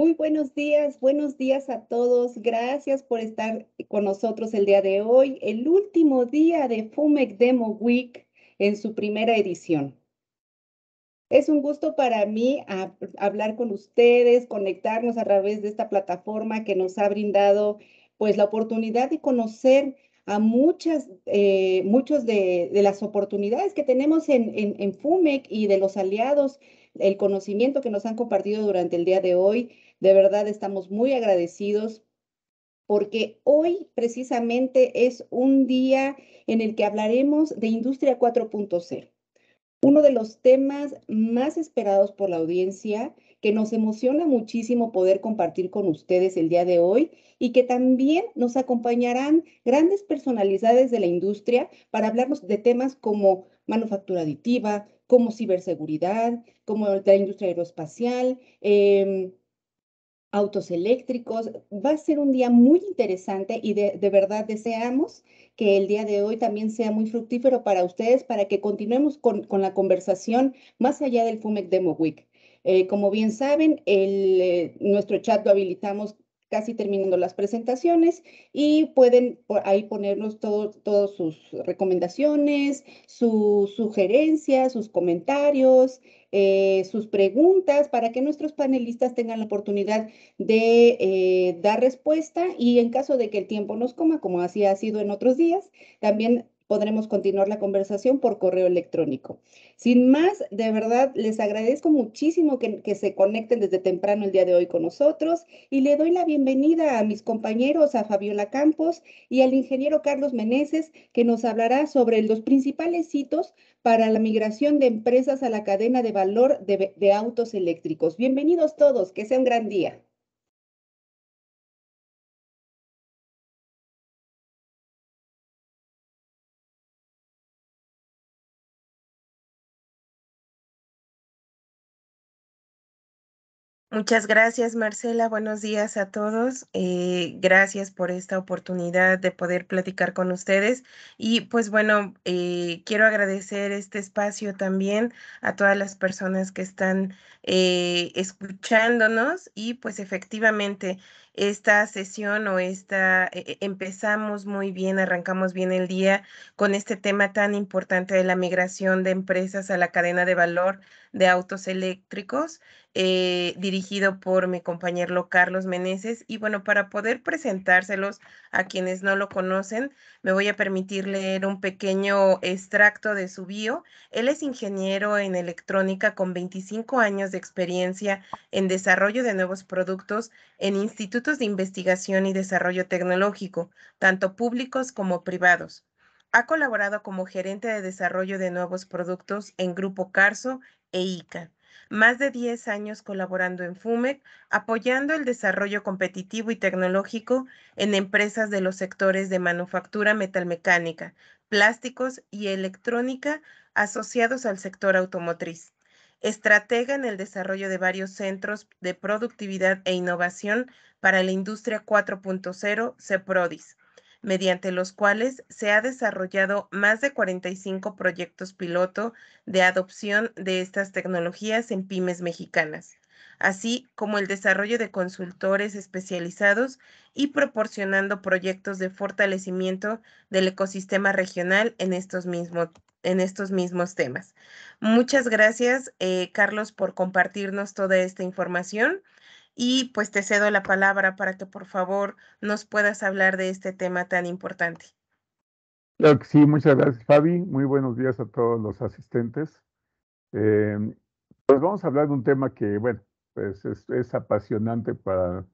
Muy buenos días, buenos días a todos. Gracias por estar con nosotros el día de hoy, el último día de FUMEC Demo Week en su primera edición. Es un gusto para mí hablar con ustedes, conectarnos a través de esta plataforma que nos ha brindado pues la oportunidad de conocer a muchas, eh, muchos de, las oportunidades que tenemos en, en FUMEC y de los aliados, el conocimiento que nos han compartido durante el día de hoy. De verdad estamos muy agradecidos porque hoy precisamente es un día en el que hablaremos de Industria 4.0. Uno de los temas más esperados por la audiencia, que nos emociona muchísimo poder compartir con ustedes el día de hoy y que también nos acompañarán grandes personalidades de la industria para hablarnos de temas como manufactura aditiva, como ciberseguridad, como la industria aeroespacial, em, autos eléctricos. Va a ser un día muy interesante y de, verdad deseamos que el día de hoy también sea muy fructífero para ustedes, para que continuemos con, la conversación más allá del FUMEC Demo Week. Eh, como bien saben, el, eh, nuestro chat lo habilitamos casi terminando las presentaciones y pueden por ahí ponernos todas sus recomendaciones, sus sugerencias, sus comentarios, eh, sus preguntas para que nuestros panelistas tengan la oportunidad de eh, dar respuesta y en caso de que el tiempo nos coma, como así ha sido en otros días, también podremos continuar la conversación por correo electrónico. Sin más, de verdad, les agradezco muchísimo que, se conecten desde temprano el día de hoy con nosotros y le doy la bienvenida a mis compañeros, a Fabiola Campos y al ingeniero Carlos Meneses, que nos hablará sobre los principales hitos para la migración de empresas a la cadena de valor de autos eléctricos. Bienvenidos todos, que sea un gran día. Muchas gracias, Marcela. Buenos días a todos. Eh, gracias por esta oportunidad de poder platicar con ustedes. Y pues bueno, eh, quiero agradecer este espacio también a todas las personas que están eh, escuchándonos y pues efectivamente esta sesión o esta, e-, e-, empezamos muy bien, arrancamos bien el día con este tema tan importante de la migración de empresas a la cadena de valor de autos eléctricos, eh, dirigido por mi compañero Carlos Meneses. Y bueno, para poder presentárselos a quienes no lo conocen, me voy a permitir leer un pequeño extracto de su bio. Él es ingeniero en electrónica con 25 años de experiencia en desarrollo de nuevos productos en institutos de investigación y desarrollo tecnológico, tanto públicos como privados. Ha colaborado como gerente de desarrollo de nuevos productos en Grupo Carso e ICA. Más de 10 años colaborando en FUMEC, apoyando el desarrollo competitivo y tecnológico en empresas de los sectores de manufactura metalmecánica, plásticos y electrónica asociados al sector automotriz estratega en el desarrollo de varios centros de productividad e innovación para la industria 4.0, CEPRODIS, mediante los cuales se ha desarrollado más de 45 proyectos piloto de adopción de estas tecnologías en pymes mexicanas así como el desarrollo de consultores especializados y proporcionando proyectos de fortalecimiento del ecosistema regional en estos mismos en estos mismos temas. Muchas gracias, eh, Carlos, por compartirnos toda esta información y pues te cedo la palabra para que por favor nos puedas hablar de este tema tan importante. Claro que sí, muchas gracias, Fabi. Muy buenos días a todos los asistentes. Em, pues vamos a hablar de un tema que, bueno, pues es, apasionante para,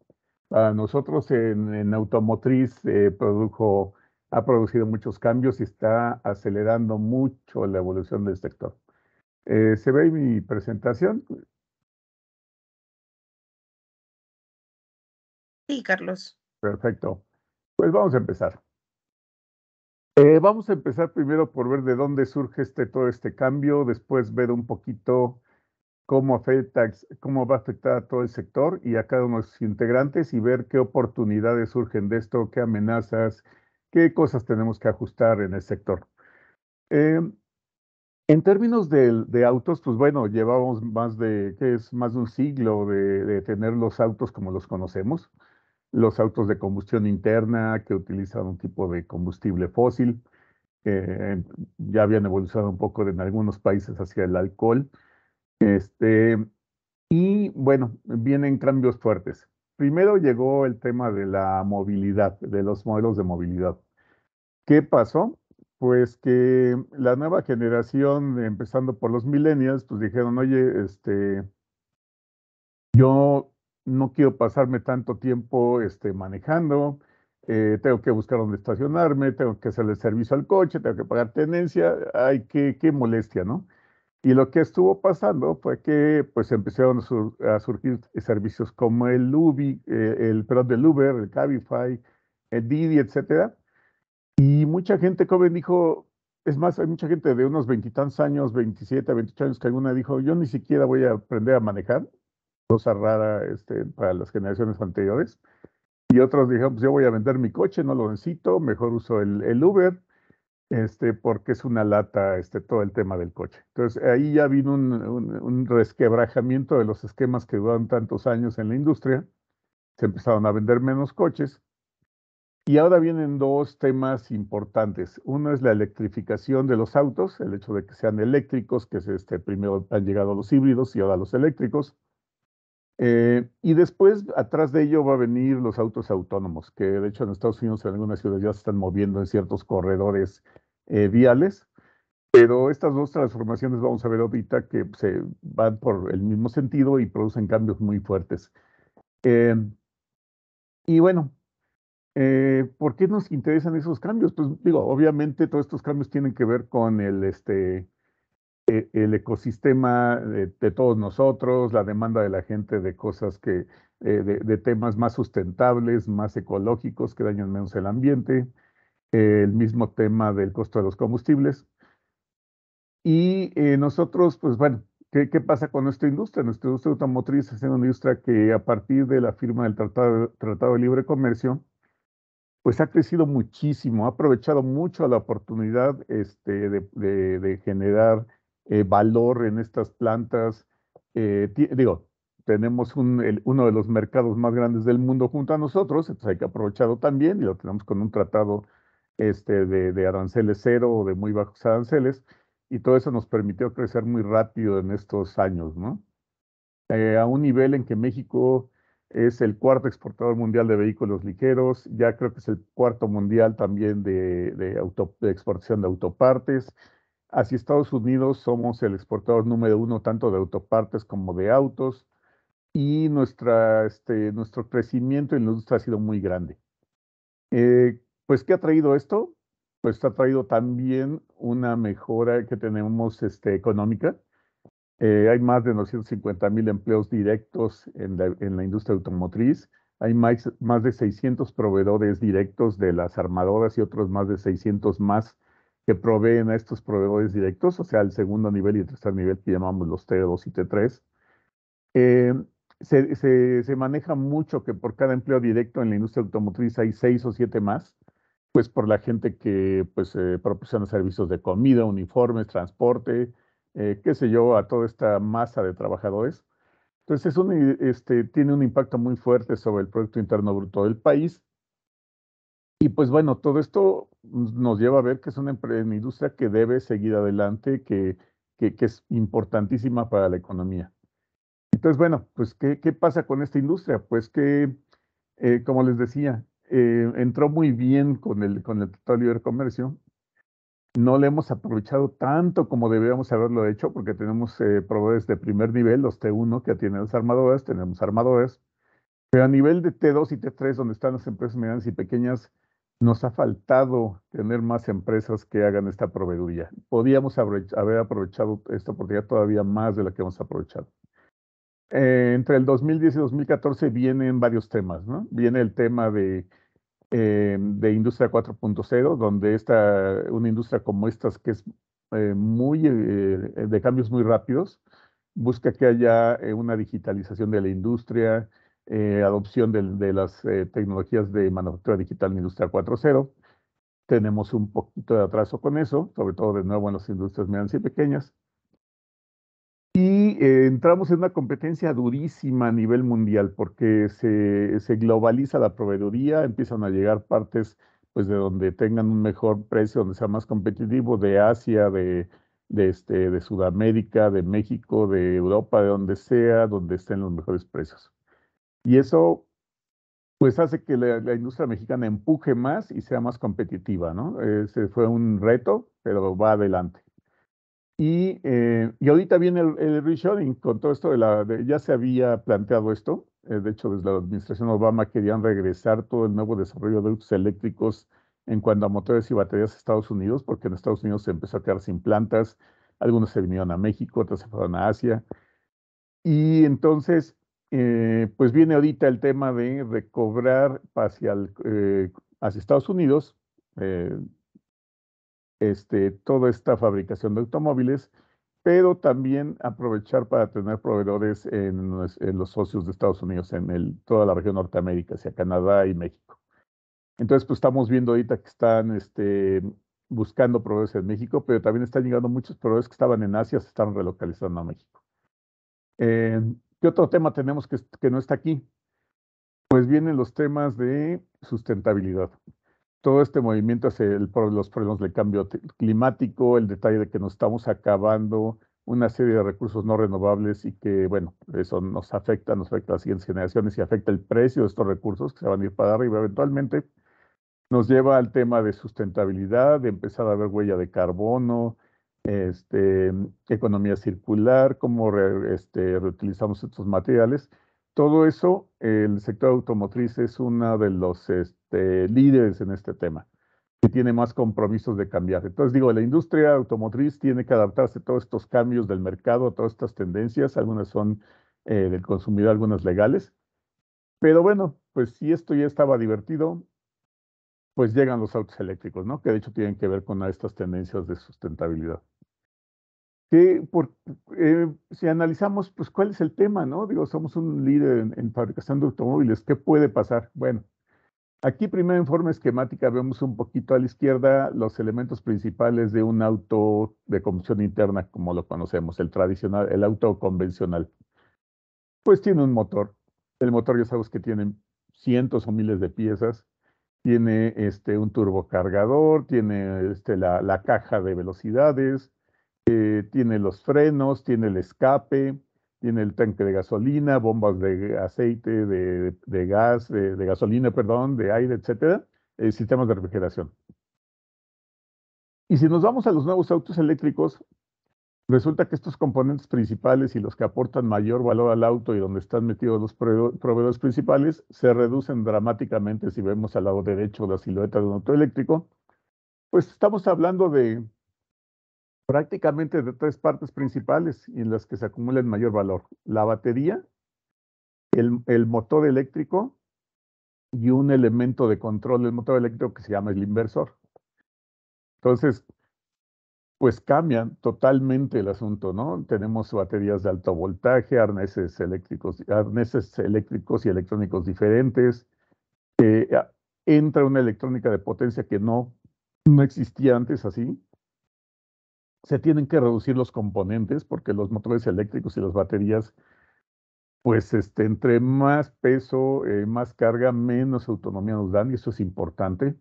para nosotros en, Automotriz. Eh, produjo ha producido muchos cambios y está acelerando mucho la evolución del sector. Eh, ¿Se ve mi presentación? Sí, Carlos. Perfecto. Pues vamos a empezar. Eh, vamos a empezar primero por ver de dónde surge este, todo este cambio, después ver un poquito cómo, afecta, cómo va a afectar a todo el sector y a cada uno de sus integrantes y ver qué oportunidades surgen de esto, qué amenazas, qué cosas tenemos que ajustar en el sector. Em, en términos de, autos, pues bueno, llevamos más de, ¿qué es? Más de un siglo de, tener los autos como los conocemos, los autos de combustión interna que utilizan un tipo de combustible fósil, eh, ya habían evolucionado un poco en algunos países hacia el alcohol, este, y bueno, vienen cambios fuertes. Primero llegó el tema de la movilidad, de los modelos de movilidad. ¿Qué pasó? Pues que la nueva generación, empezando por los millennials, pues dijeron, oye, este, yo no quiero pasarme tanto tiempo este, manejando, eh, tengo que buscar dónde estacionarme, tengo que hacerle servicio al coche, tengo que pagar tenencia, hay qué, molestia, ¿no? Y lo que estuvo pasando fue que pues empezaron a, surgir servicios como el, eh, el, el Uber, el Cabify, el Didi, etcétera, y mucha gente joven dijo, es más, hay mucha gente de unos veintitantos años, 27, 28 años, que alguna dijo, yo ni siquiera voy a aprender a manejar, cosa rara este, para las generaciones anteriores. Y otros dijeron, pues yo voy a vender mi coche, no lo necesito, mejor uso el, Uber, este, porque es una lata este, todo el tema del coche. Entonces ahí ya vino un, un resquebrajamiento de los esquemas que duraron tantos años en la industria. Se empezaron a vender menos coches y ahora vienen dos temas importantes. Uno es la electrificación de los autos, el hecho de que sean eléctricos, que este, primero han llegado los híbridos y ahora los eléctricos. Eh, y después, atrás de ello, va a venir los autos autónomos, que de hecho en Estados Unidos en algunas ciudades ya se están moviendo en ciertos corredores eh, viales. Pero estas dos transformaciones vamos a ver ahorita que se van por el mismo sentido y producen cambios muy fuertes. Eh, y bueno, eh, ¿Por qué nos interesan esos cambios? Pues digo, obviamente todos estos cambios tienen que ver con el, este, e, el ecosistema de, todos nosotros, la demanda de la gente de cosas que, eh, de, temas más sustentables, más ecológicos, que dañan menos el ambiente, el mismo tema del costo de los combustibles. Y eh, nosotros, pues bueno, ¿qué, ¿qué, pasa con nuestra industria? Nuestra industria automotriz es una industria que a partir de la firma del Tratado, Tratado de Libre Comercio, pues ha crecido muchísimo, ha aprovechado mucho la oportunidad este, de, generar eh, valor en estas plantas. Eh, digo, tenemos uno de los mercados más grandes del mundo junto a nosotros, entonces hay que aprovecharlo también y lo tenemos con un tratado este, de, aranceles cero o de muy bajos aranceles y todo eso nos permitió crecer muy rápido en estos años, ¿no? Eh, a un nivel en que México es el cuarto exportador mundial de vehículos ligeros, ya creo que es el cuarto mundial también de, exportación de autopartes. Así, Estados Unidos somos el exportador número uno tanto de autopartes como de autos y nuestra, este, nuestro crecimiento en la industria ha sido muy grande. Eh, pues, ¿qué ha traído esto? Pues ha traído también una mejora que tenemos este, económica eh, hay más de 950 mil empleos directos en la, industria automotriz. Hay más, de 600 proveedores directos de las armadoras y otros más de 600 más que proveen a estos proveedores directos, o sea, el segundo nivel y el tercer nivel que llamamos los T2 y T3. Eh, se, maneja mucho que por cada empleo directo en la industria automotriz hay seis o siete más, pues por la gente que pues, eh, proporciona servicios de comida, uniformes, transporte, eh, qué sé yo, a toda esta masa de trabajadores. Entonces, eh, este, tiene un impacto muy fuerte sobre el Producto Interno Bruto del país. Y pues bueno, todo esto nos lleva a ver que es una, industria que debe seguir adelante, que, que, es importantísima para la economía. Entonces, bueno, pues, ¿qué, qué pasa con esta industria? Pues que, eh, como les decía, entró muy bien con el, con el Tratado de Libre Comercio, no le hemos aprovechado tanto como debíamos haberlo hecho, porque tenemos eh, proveedores de primer nivel, los T1 que tienen las armadores, tenemos armadores, pero a nivel de T2 y T3, donde están las empresas medianas y pequeñas, nos ha faltado tener más empresas que hagan esta proveeduría. Podíamos haber aprovechado esta oportunidad todavía más de la que hemos aprovechado. Eh, entre el 2010 y 2014 vienen varios temas, ¿no? Viene el tema de eh, de Industria 4.0, donde esta, una industria como estas que es eh, muy, eh, de cambios muy rápidos, busca que haya una digitalización de la industria, adopción de, de las tecnologías de manufactura digital en Industria 4.0. Tenemos un poquito de atraso con eso, sobre todo de nuevo en las industrias medianas y pequeñas. Y eh, entramos en una competencia durísima a nivel mundial porque se, globaliza la proveeduría, empiezan a llegar partes pues de donde tengan un mejor precio, donde sea más competitivo, de Asia, de, este, de Sudamérica, de México, de Europa, de donde sea, donde estén los mejores precios. Y eso pues hace que la, industria mexicana empuje más y sea más competitiva, ¿no? Ese fue un reto, pero va adelante. Eh, y, ahorita viene el, reshoring con todo esto de la... ya se había planteado esto, eh, de hecho desde la administración Obama querían regresar todo el nuevo desarrollo de autos eléctricos en cuanto a motores y baterías a Estados Unidos, porque en Estados Unidos se empezó a quedar sin plantas, algunos se vinieron a México, otros se fueron a Asia. Y entonces, eh, pues viene ahorita el tema de recobrar hacia, Estados Unidos este, toda esta fabricación de automóviles, pero también aprovechar para tener proveedores en, los socios de Estados Unidos, en toda la región Norteamérica, hacia Canadá y México. Entonces, pues estamos viendo ahorita que están este, buscando proveedores en México, pero también están llegando muchos proveedores que estaban en Asia, se están relocalizando a México. Eh, ¿Qué otro tema tenemos que, que no está aquí? Pues vienen los temas de sustentabilidad todo este movimiento hacia el, los problemas del cambio climático, el detalle de que nos estamos acabando una serie de recursos no renovables y que, bueno, eso nos afecta, nos afecta a las siguientes generaciones y afecta el precio de estos recursos que se van a ir para arriba eventualmente, nos lleva al tema de sustentabilidad, de empezar a ver huella de carbono, este, economía circular, cómo este, reutilizamos estos materiales. Todo eso, el sector automotriz es uno de los este, líderes en este tema, que tiene más compromisos de cambiar. Entonces, digo, la industria automotriz tiene que adaptarse a todos estos cambios del mercado, a todas estas tendencias, algunas son eh, del consumidor, algunas legales. Pero bueno, pues si esto ya estaba divertido, pues llegan los autos eléctricos, ¿no? Que de hecho tienen que ver con estas tendencias de sustentabilidad por, eh, si analizamos, pues, ¿cuál es el tema, no? Digo, somos un líder en, fabricación de automóviles, ¿qué puede pasar? Bueno, aquí primero en forma esquemática vemos un poquito a la izquierda los elementos principales de un auto de combustión interna, como lo conocemos, el tradicional, el auto convencional. Pues tiene un motor. El motor ya sabes que tiene cientos o miles de piezas, tiene este, un turbocargador, tiene este, la, la caja de velocidades, eh, tiene los frenos, tiene el escape, tiene el tanque de gasolina, bombas de aceite, de, gas, de, gasolina, perdón, de aire, etcétera, eh, sistemas de refrigeración. Y si nos vamos a los nuevos autos eléctricos, resulta que estos componentes principales y los que aportan mayor valor al auto y donde están metidos los proveedores principales se reducen dramáticamente si vemos al lado derecho la silueta de un auto eléctrico. Pues estamos hablando de prácticamente de tres partes principales y en las que se acumula el mayor valor. La batería, el, motor eléctrico y un elemento de control del motor eléctrico que se llama el inversor. Entonces, pues cambian totalmente el asunto, ¿no? Tenemos baterías de alto voltaje, arneses eléctricos, arneses eléctricos y electrónicos diferentes. Eh, entra una electrónica de potencia que no, no existía antes así se tienen que reducir los componentes porque los motores eléctricos y las baterías, pues este, entre más peso, eh, más carga, menos autonomía nos dan y eso es importante.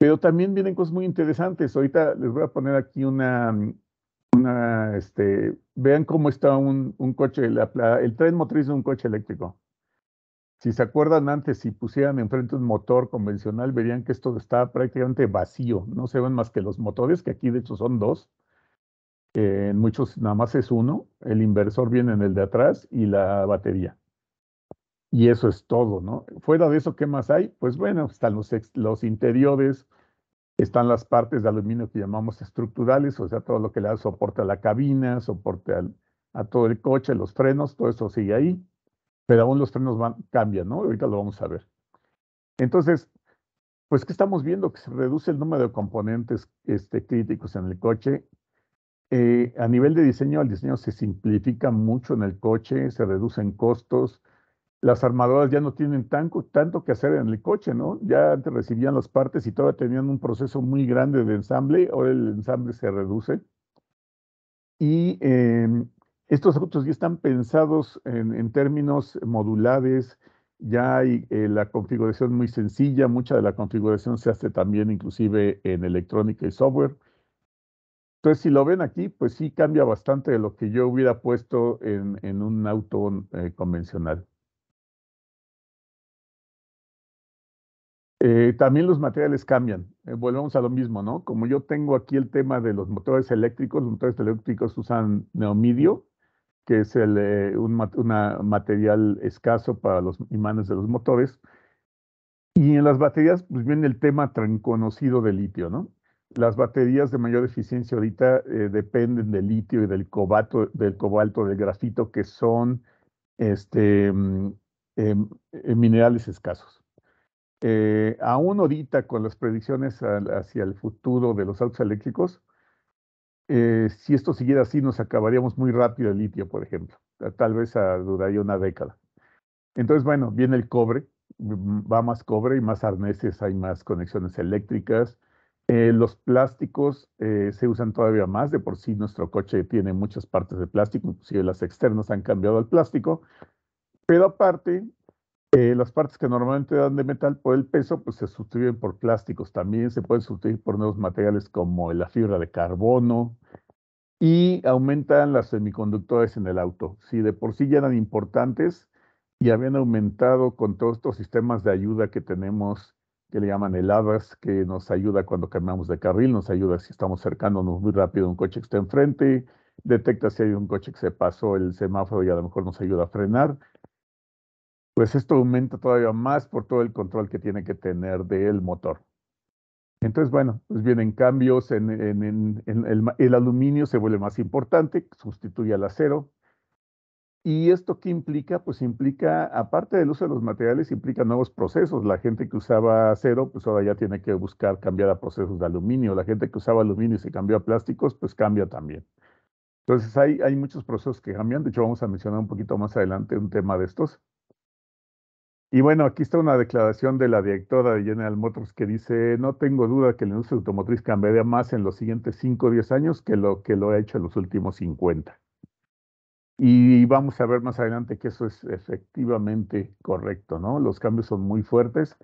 Pero también vienen cosas muy interesantes. Ahorita les voy a poner aquí una, una este, vean cómo está un, coche, el tren motriz de un coche eléctrico. Si se acuerdan antes, si pusieran enfrente un motor convencional, verían que esto está prácticamente vacío. No se ven más que los motores, que aquí de hecho son dos. Eh, en muchos nada más es uno. El inversor viene en el de atrás y la batería. Y eso es todo, ¿no? Fuera de eso, ¿qué más hay? Pues bueno, están los, interiores, están las partes de aluminio que llamamos estructurales, o sea, todo lo que le da soporte a la cabina, soporte a todo el coche, los frenos, todo eso sigue ahí pero aún los frenos van, cambian, ¿no? Ahorita lo vamos a ver. Entonces, pues, ¿qué estamos viendo? Que se reduce el número de componentes este, críticos en el coche. Eh, a nivel de diseño, el diseño se simplifica mucho en el coche, se reducen costos. Las armadoras ya no tienen tanto tanto que hacer en el coche, ¿no? Ya antes recibían las partes y todavía tenían un proceso muy grande de ensamble, ahora el ensamble se reduce. Y em, estos autos ya están pensados en, términos modulares, ya hay eh, la configuración muy sencilla, mucha de la configuración se hace también inclusive en electrónica y software. Entonces, si lo ven aquí, pues sí cambia bastante de lo que yo hubiera puesto en, un auto eh, convencional. Eh, también los materiales cambian. volvemos a lo mismo, ¿no? Como yo tengo aquí el tema de los motores eléctricos, los motores eléctricos usan neomidio, que es eh, un material escaso para los imanes de los motores. Y en las baterías, pues viene el tema tan conocido de litio, ¿no? Las baterías de mayor eficiencia ahorita eh, dependen del litio y del, cobalto, del cobalto, del grafito, que son este, mm, em, eh, minerales escasos. aún ahorita con las predicciones hacia el futuro de los autos eléctricos, eh, si esto siguiera así, nos acabaríamos muy rápido el litio, por ejemplo. Tal vez a, ah, duraría una década. Entonces, bueno, viene el cobre, mm, va más cobre y más arneses, hay más conexiones eléctricas. Eh, los plásticos eh, se usan todavía más, de por sí nuestro coche tiene muchas partes de plástico, inclusive las externas han cambiado al plástico, pero aparte eh, las partes que normalmente dan de metal por el peso, pues se sustituyen por plásticos también, se pueden sustituir por nuevos materiales como la fibra de carbono y aumentan las semiconductores en el auto. Si de por sí ya eran importantes y habían aumentado con todos estos sistemas de ayuda que tenemos, que le llaman heladas, que nos ayuda cuando cambiamos de carril, nos ayuda si estamos cercándonos muy rápido a un coche que está enfrente, detecta si hay un coche que se pasó el semáforo y a lo mejor nos ayuda a frenar pues esto aumenta todavía más por todo el control que tiene que tener del motor. Entonces, bueno, pues vienen cambios en, el, aluminio se vuelve más importante, sustituye al acero. ¿Y esto qué implica? Pues implica, aparte del uso de los materiales, implica nuevos procesos. La gente que usaba acero, pues ahora ya tiene que buscar cambiar a procesos de aluminio. La gente que usaba aluminio y se cambió a plásticos, pues cambia también. Entonces, hay, hay muchos procesos que cambian. De hecho, vamos a mencionar un poquito más adelante un tema de estos. Y bueno, aquí está una declaración de la directora de General Motors que dice, no tengo duda que la industria automotriz cambiaría más en los siguientes 5 o 10 años que lo que lo ha hecho en los últimos 50. Y vamos a ver más adelante que eso es efectivamente correcto, ¿no? Los cambios son muy fuertes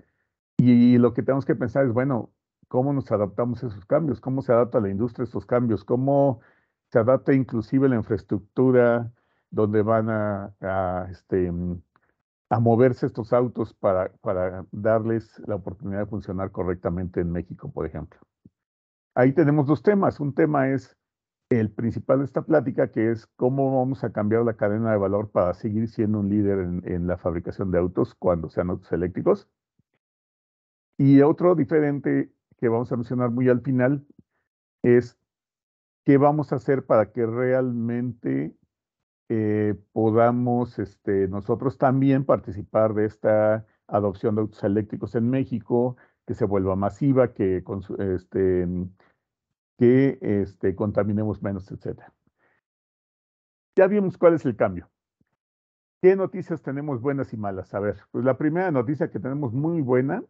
y lo que tenemos que pensar es, bueno, ¿cómo nos adaptamos a esos cambios? ¿Cómo se adapta la industria a esos cambios? ¿Cómo se adapta inclusive la infraestructura donde van a, a este, mm, a moverse estos autos para, para darles la oportunidad de funcionar correctamente en México, por ejemplo. Ahí tenemos dos temas. Un tema es el principal de esta plática, que es cómo vamos a cambiar la cadena de valor para seguir siendo un líder en, en la fabricación de autos cuando sean autos eléctricos. Y otro diferente que vamos a mencionar muy al final es qué vamos a hacer para que realmente eh, podamos este, nosotros también participar de esta adopción de autos eléctricos en México, que se vuelva masiva, que, este, mm, este, contaminemos menos, etc. Ya vimos cuál es el cambio. ¿Qué noticias tenemos buenas y malas? A ver, pues la primera noticia que tenemos muy buena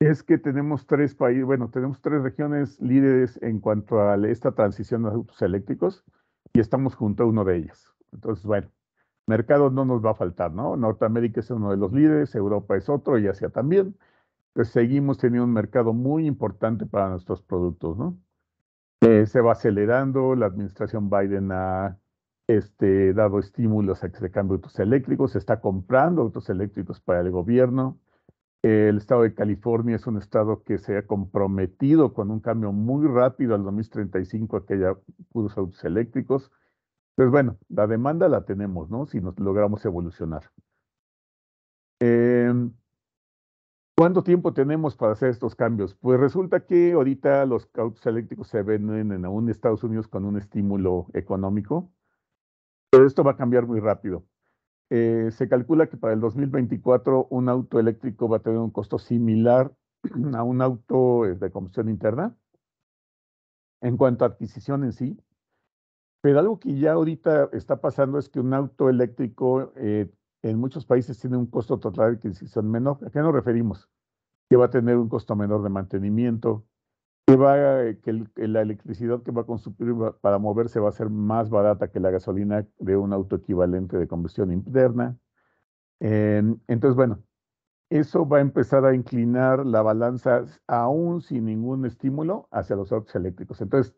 es que tenemos tres países, bueno, tenemos tres regiones líderes en cuanto a esta transición a autos eléctricos y estamos junto a uno de ellas. Entonces, bueno, mercado no nos va a faltar, ¿no? Norteamérica es uno de los líderes, Europa es otro y Asia también. Entonces, seguimos teniendo un mercado muy importante para nuestros productos, ¿no? Eh, se va acelerando, la administración Biden ha este, dado estímulos a que se cambie autos eléctricos, se está comprando autos eléctricos para el gobierno. El estado de California es un estado que se ha comprometido con un cambio muy rápido al 2035 a que haya puros autos eléctricos. Pues bueno, la demanda la tenemos, ¿no? Si nos logramos evolucionar. Em, ¿Cuánto tiempo tenemos para hacer estos cambios? Pues resulta que ahorita los autos eléctricos se venden en aún Estados Unidos con un estímulo económico, pero esto va a cambiar muy rápido. Eh, se calcula que para el 2024 un auto eléctrico va a tener un costo similar a un auto eh, de combustión interna en cuanto a adquisición en sí, pero algo que ya ahorita está pasando es que un auto eléctrico eh, en muchos países tiene un costo total de adquisición menor. ¿A qué nos referimos? Que va a tener un costo menor de mantenimiento, que, va, eh, que, la electricidad que va a consumir para moverse va a ser más barata que la gasolina de un auto equivalente de combustión interna. entonces, bueno, eso va a empezar a inclinar la balanza aún sin ningún estímulo hacia los autos eléctricos. Entonces,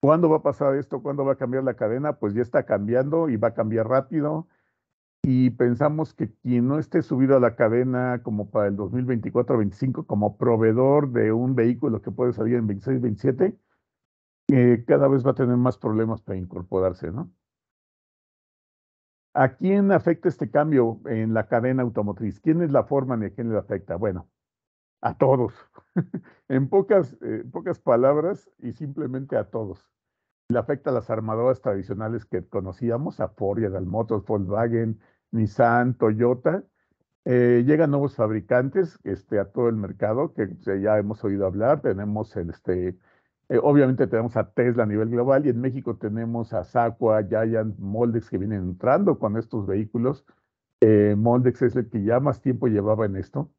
¿Cuándo va a pasar esto? ¿Cuándo va a cambiar la cadena? Pues ya está cambiando y va a cambiar rápido. Y pensamos que quien no esté subido a la cadena como para el 2024-25 como proveedor de un vehículo que puede salir en 26-27, eh, cada vez va a tener más problemas para incorporarse, ¿no? ¿A quién afecta este cambio en la cadena automotriz? ¿Quién es la forma en a quién le afecta? Bueno, a todos. en pocas, eh, pocas palabras y simplemente a todos. Le afecta a las armadoras tradicionales que conocíamos, a Ford, Motors, Volkswagen, Nissan, Toyota. Eh, llegan nuevos fabricantes este, a todo el mercado que ya hemos oído hablar. Tenemos, este, eh, obviamente tenemos a Tesla a nivel global y en México tenemos a Saqua, Giant, Moldex que vienen entrando con estos vehículos. Moldex es el que ya más tiempo llevaba en esto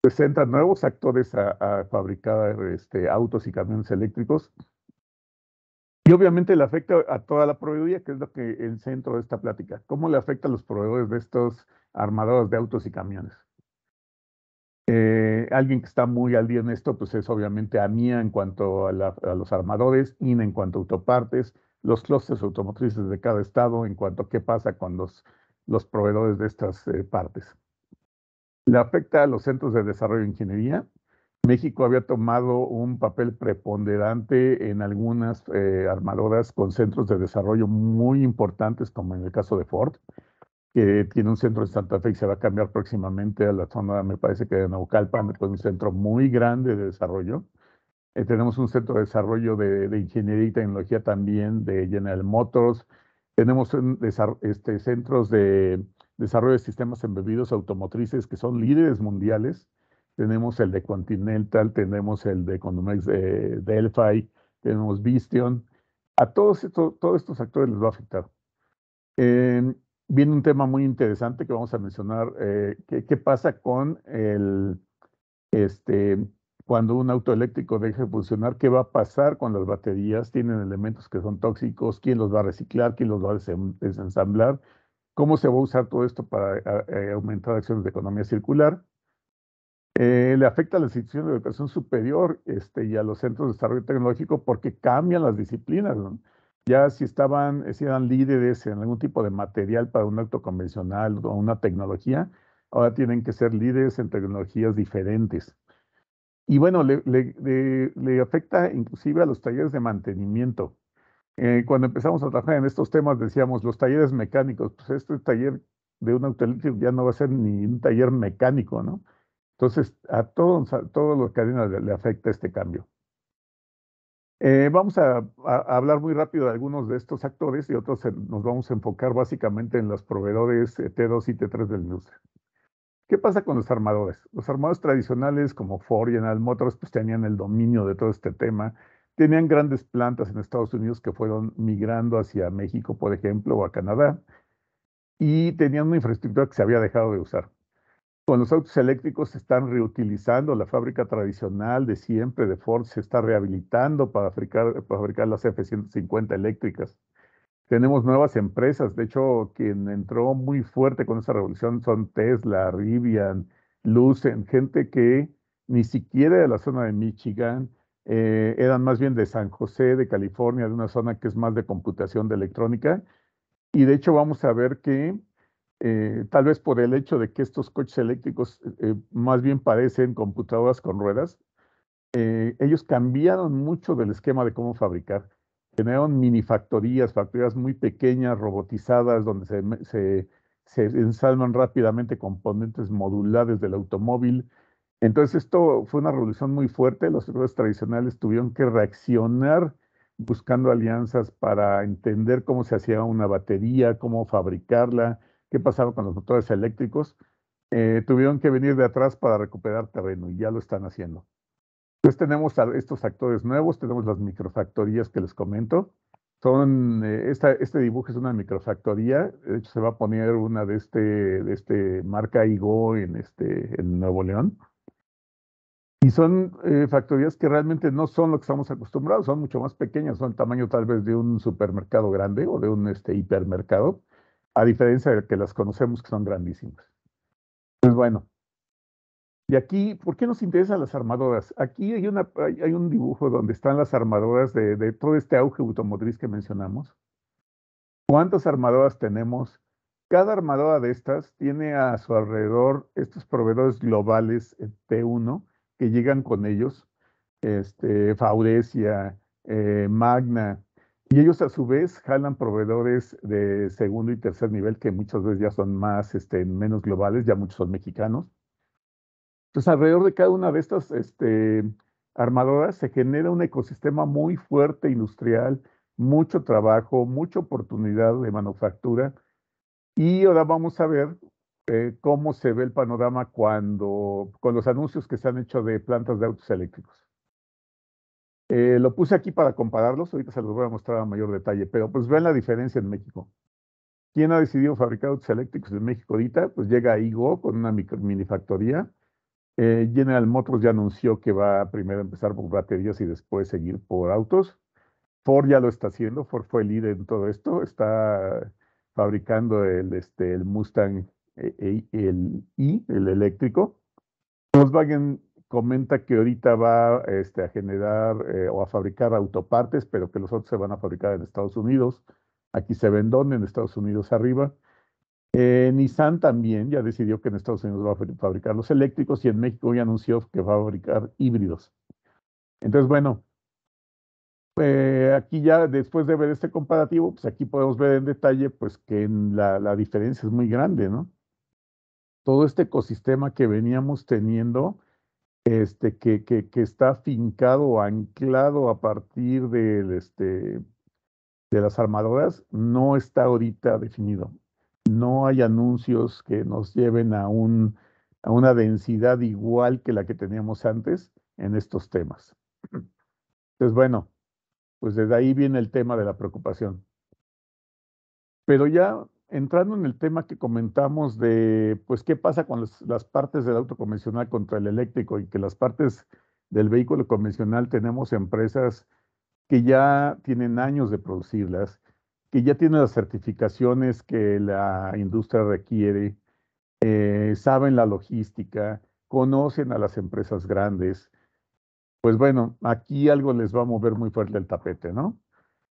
presenta nuevos actores a, fabricar este, autos y camiones eléctricos. Y obviamente le afecta a toda la proveeduría, que es lo que el centro de esta plática. ¿Cómo le afecta a los proveedores de estos armadores de autos y camiones? Eh, alguien que está muy al día en esto, pues es obviamente a mí en cuanto a, los armadores, INA en cuanto a autopartes, los clústeres automotrices de cada estado en cuanto a qué pasa con los, proveedores de estas eh, partes le afecta a los centros de desarrollo de ingeniería. México había tomado un papel preponderante en algunas eh, armadoras con centros de desarrollo muy importantes, como en el caso de Ford, que tiene un centro en Santa Fe y se va a cambiar próximamente a la zona, me parece que de Naucalpan, con un centro muy grande de desarrollo. Eh, tenemos un centro de desarrollo de, ingeniería y tecnología también de General Motors. Tenemos este, centros de desarrollo de sistemas embebidos automotrices que son líderes mundiales. Tenemos el de Continental, tenemos el de Condomex de eh, Delphi, tenemos Visteon. A todos, estos actores les va a afectar. Em, viene un tema muy interesante que vamos a mencionar, eh, qué pasa con el, este, cuando un auto eléctrico deje de funcionar, qué va a pasar con las baterías, tienen elementos que son tóxicos, quién los va a reciclar, quién los va a desensamblar, ¿Cómo se va a usar todo esto para eh, eh, aumentar acciones de economía circular? Eh, le afecta a las instituciones de educación superior este, y a los centros de desarrollo tecnológico porque cambian las disciplinas. Ya si estaban, eran líderes en algún tipo de material para un acto convencional o una tecnología, ahora tienen que ser líderes en tecnologías diferentes. Y bueno, le, le afecta inclusive a los talleres de mantenimiento. Eh, cuando empezamos a trabajar en estos temas decíamos los talleres mecánicos, pues este taller de un autolítico ya no va a ser ni un taller mecánico, ¿no? Entonces, a todos, todos los cadenas le, afecta este cambio. Eh, vamos a, hablar muy rápido de algunos de estos actores y otros nos vamos a enfocar básicamente en los proveedores e T2 y T3 del la ¿Qué pasa con los armadores? Los armadores tradicionales como Ford y General Motors pues tenían el dominio de todo este tema Tenían grandes plantas en Estados Unidos que fueron migrando hacia México, por ejemplo, o a Canadá, y tenían una infraestructura que se había dejado de usar. Con los autos eléctricos se están reutilizando, la fábrica tradicional de siempre de Ford se está rehabilitando para fabricar, las F-150 eléctricas. Tenemos nuevas empresas, de hecho, quien entró muy fuerte con esa revolución son Tesla, Rivian, Lucent, gente que ni siquiera de la zona de Michigan, eh, eran más bien de San José, de California, de una zona que es más de computación de electrónica. Y de hecho vamos a ver que eh, tal vez por el hecho de que estos coches eléctricos eh, más bien parecen computadoras con ruedas, ellos cambiaron mucho del esquema de cómo fabricar. Generaron mini factorías muy pequeñas, robotizadas, donde se, se ensalman rápidamente componentes modulares del automóvil, entonces esto fue una revolución muy fuerte, los servidores tradicionales tuvieron que reaccionar buscando alianzas para entender cómo se hacía una batería, cómo fabricarla, qué pasaba con los motores eléctricos. Eh, tuvieron que venir de atrás para recuperar terreno y ya lo están haciendo. Entonces tenemos estos actores nuevos, tenemos las microfactorías que les comento. Son, eh, este dibujo es una microfactoría, de hecho se va a poner una de este, este marca Igo en, este, en Nuevo León. Y son eh, factorías que realmente no son lo que estamos acostumbrados, son mucho más pequeñas, son el tamaño tal vez de un supermercado grande o de un este, hipermercado, a diferencia de que las conocemos que son grandísimas. Pues bueno, y aquí, ¿por qué nos interesan las armadoras? Aquí hay, una, hay un dibujo donde están las armadoras de, de, todo este auge automotriz que mencionamos. ¿Cuántas armadoras tenemos? Cada armadora de estas tiene a su alrededor estos proveedores globales T1 eh, que llegan con ellos, este, Faurecia, eh, Magna, y ellos a su vez jalan proveedores de segundo y tercer nivel que muchas veces ya son más, este, menos globales, ya muchos son mexicanos. Entonces, alrededor de cada una de estas este, armadoras se genera un ecosistema muy fuerte industrial, mucho trabajo, mucha oportunidad de manufactura. Y ahora vamos a ver eh, cómo se ve el panorama cuando, con los anuncios que se han hecho de plantas de autos eléctricos. Eh, lo puse aquí para compararlos, ahorita se los voy a mostrar a mayor detalle, pero pues ven la diferencia en México. ¿Quién ha decidido fabricar autos eléctricos en México ahorita? Pues llega Igo con una minifactoría. Eh, General Motors ya anunció que va primero a empezar por baterías y después seguir por autos. Ford ya lo está haciendo, Ford fue el líder en todo esto, está fabricando el este, Mustang e, e, el el eléctrico. Volkswagen comenta que ahorita va este, a generar eh, o a fabricar autopartes, pero que los otros se van a fabricar en Estados Unidos. Aquí se ven dónde, en Estados Unidos arriba. Eh, Nissan también ya decidió que en Estados Unidos va a fabricar los eléctricos y en México ya anunció que va a fabricar híbridos. Entonces, bueno, eh, aquí ya después de ver este comparativo, pues aquí podemos ver en detalle pues que la, la diferencia es muy grande, ¿no? todo este ecosistema que veníamos teniendo, este, que, que, está fincado, anclado a partir del, este, de las armadoras, no está ahorita definido. No hay anuncios que nos lleven a, un, a una densidad igual que la que teníamos antes en estos temas. Entonces, bueno, pues desde ahí viene el tema de la preocupación. Pero ya entrando en el tema que comentamos de, pues, qué pasa con las partes del auto convencional contra el eléctrico y que las partes del vehículo convencional tenemos empresas que ya tienen años de producirlas, que ya tienen las certificaciones que la industria requiere, eh, saben la logística, conocen a las empresas grandes. Pues bueno, aquí algo les va a mover muy fuerte el tapete, ¿no?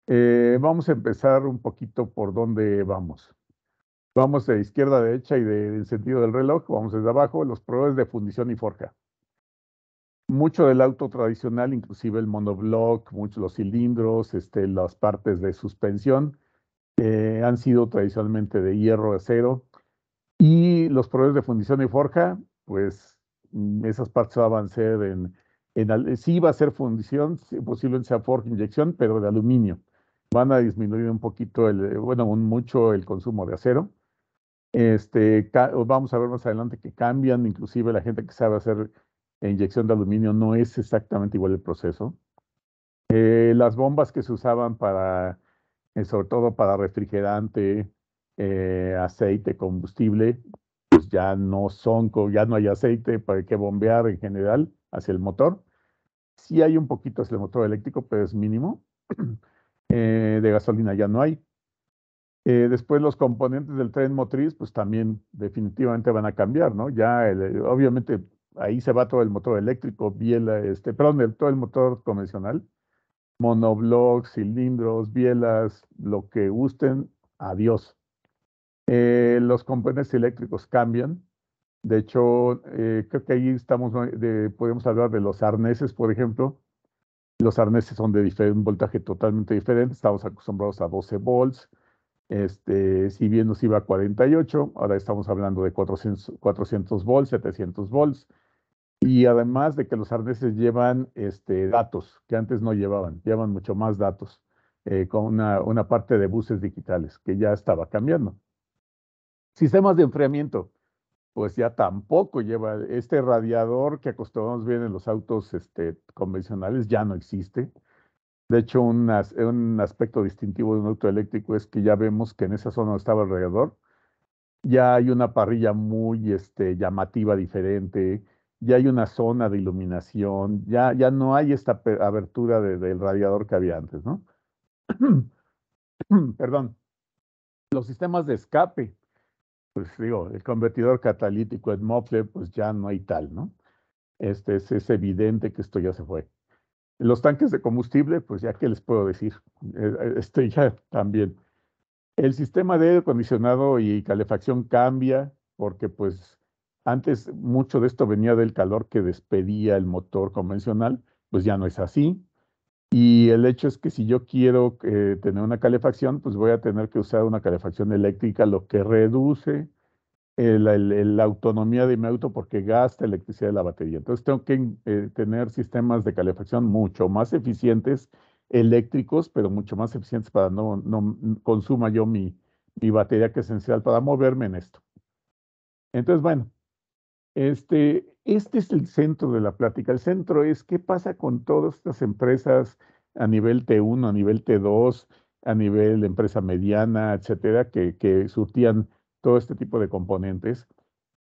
Eh, vamos a empezar un poquito por dónde vamos. Vamos de izquierda a derecha y de, del sentido del reloj, vamos desde abajo, los proveedores de fundición y forja. Mucho del auto tradicional, inclusive el monoblock, muchos los cilindros, este, las partes de suspensión, eh, han sido tradicionalmente de hierro, acero. Y los proveedores de fundición y forja, pues mm, esas partes van a ser en, en, sí va a ser fundición, posiblemente sea forja, inyección, pero de aluminio. Van a disminuir un poquito, el, eh, bueno, mucho el consumo de acero. Este, vamos a ver más adelante que cambian, inclusive la gente que sabe hacer inyección de aluminio no es exactamente igual el proceso. Eh, las bombas que se usaban para, eh, sobre todo para refrigerante, eh, aceite, combustible, pues ya no son, ya no hay aceite para que bombear en general hacia el motor. Sí hay un poquito hacia el motor eléctrico, pero es mínimo. de gasolina ya no hay. Eh, después los componentes del tren motriz, pues también definitivamente van a cambiar, ¿no? Ya, eh, obviamente, ahí se va todo el motor eléctrico, biela, este, perdón, todo el motor convencional, monoblocks, cilindros, bielas, lo que gusten, adiós. Eh, los componentes eléctricos cambian. De hecho, creo que ahí estamos, podemos hablar de los arneses, por ejemplo. Los arneses son de un voltaje totalmente diferente. Estamos acostumbrados a 12 volts. Este, si bien nos iba a 48, ahora estamos hablando de 400, volts, 700 volts. Y además de que los arneses llevan este, datos que antes no llevaban, llevan mucho más datos, eh, con una, parte de buses digitales que ya estaba cambiando. Sistemas de enfriamiento, pues ya tampoco lleva este radiador que acostumbramos bien en los autos este, convencionales, ya no existe. De hecho, un, aspecto distintivo de un auto eléctrico es que ya vemos que en esa zona donde estaba alrededor, ya hay una parrilla muy este, llamativa, diferente, ya hay una zona de iluminación, ya, ya no hay esta abertura del radiador que había antes, ¿no? Perdón. Los sistemas de escape, pues digo, el convertidor catalítico en mofle, pues ya no hay tal, ¿no? Este, es evidente que esto ya se fue. Los tanques de combustible, pues ya que les puedo decir, eh, eh, este ya también. El sistema de aire acondicionado y calefacción cambia porque pues antes mucho de esto venía del calor que despedía el motor convencional, pues ya no es así. Y el hecho es que si yo quiero eh, tener una calefacción, pues voy a tener que usar una calefacción eléctrica, lo que reduce eh, la, la autonomía de mi auto porque gasta electricidad de la batería. Entonces tengo que eh, tener sistemas de calefacción mucho más eficientes, eléctricos, pero mucho más eficientes para no, no mm, consuma yo mi, batería que es esencial para moverme en esto. Entonces, bueno, este, este es el centro de la plática. El centro es qué pasa con todas estas empresas a nivel T1, a nivel T2, a nivel de empresa mediana, etcétera, que, que surtían todo este tipo de componentes.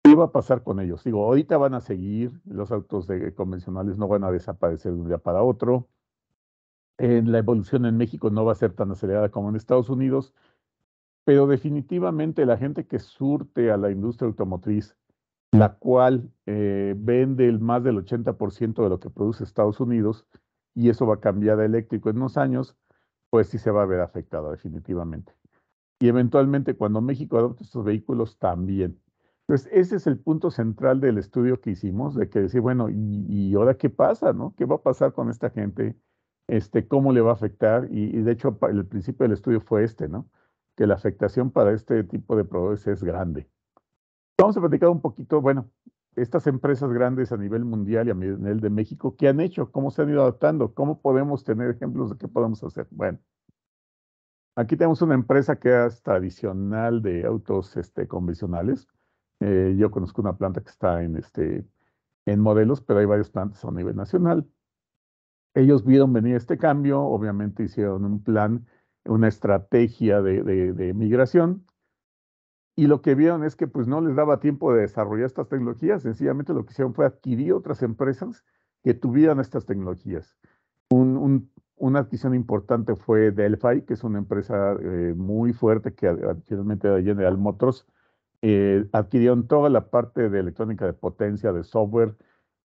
¿Qué va a pasar con ellos? Digo, ahorita van a seguir, los autos de, convencionales no van a desaparecer de un día para otro. En la evolución en México no va a ser tan acelerada como en Estados Unidos, pero definitivamente la gente que surte a la industria automotriz, la cual eh, vende el más del 80% de lo que produce Estados Unidos, y eso va a cambiar a eléctrico en unos años, pues sí se va a ver afectada definitivamente y eventualmente cuando México adopte estos vehículos también. Entonces, ese es el punto central del estudio que hicimos, de que decir, bueno, ¿y, ahora qué pasa? ¿no? ¿Qué va a pasar con esta gente? Este, ¿Cómo le va a afectar? Y, de hecho, el principio del estudio fue este, ¿no? Que la afectación para este tipo de proveedores es grande. Vamos a platicar un poquito, bueno, estas empresas grandes a nivel mundial y a nivel de México, ¿qué han hecho? ¿Cómo se han ido adaptando? ¿Cómo podemos tener ejemplos de qué podemos hacer? Bueno, Aquí tenemos una empresa que es tradicional de autos este, convencionales. Eh, yo conozco una planta que está en, este, en modelos, pero hay varias plantas a nivel nacional. Ellos vieron venir este cambio, obviamente hicieron un plan, una estrategia de, migración, y lo que vieron es que pues no les daba tiempo de desarrollar estas tecnologías, sencillamente lo que hicieron fue adquirir otras empresas que tuvieran estas tecnologías. Un, un una adquisición importante fue Delphi, que es una empresa eh, muy fuerte que finalmente de General Motors eh, adquirieron toda la parte de electrónica de potencia, de software,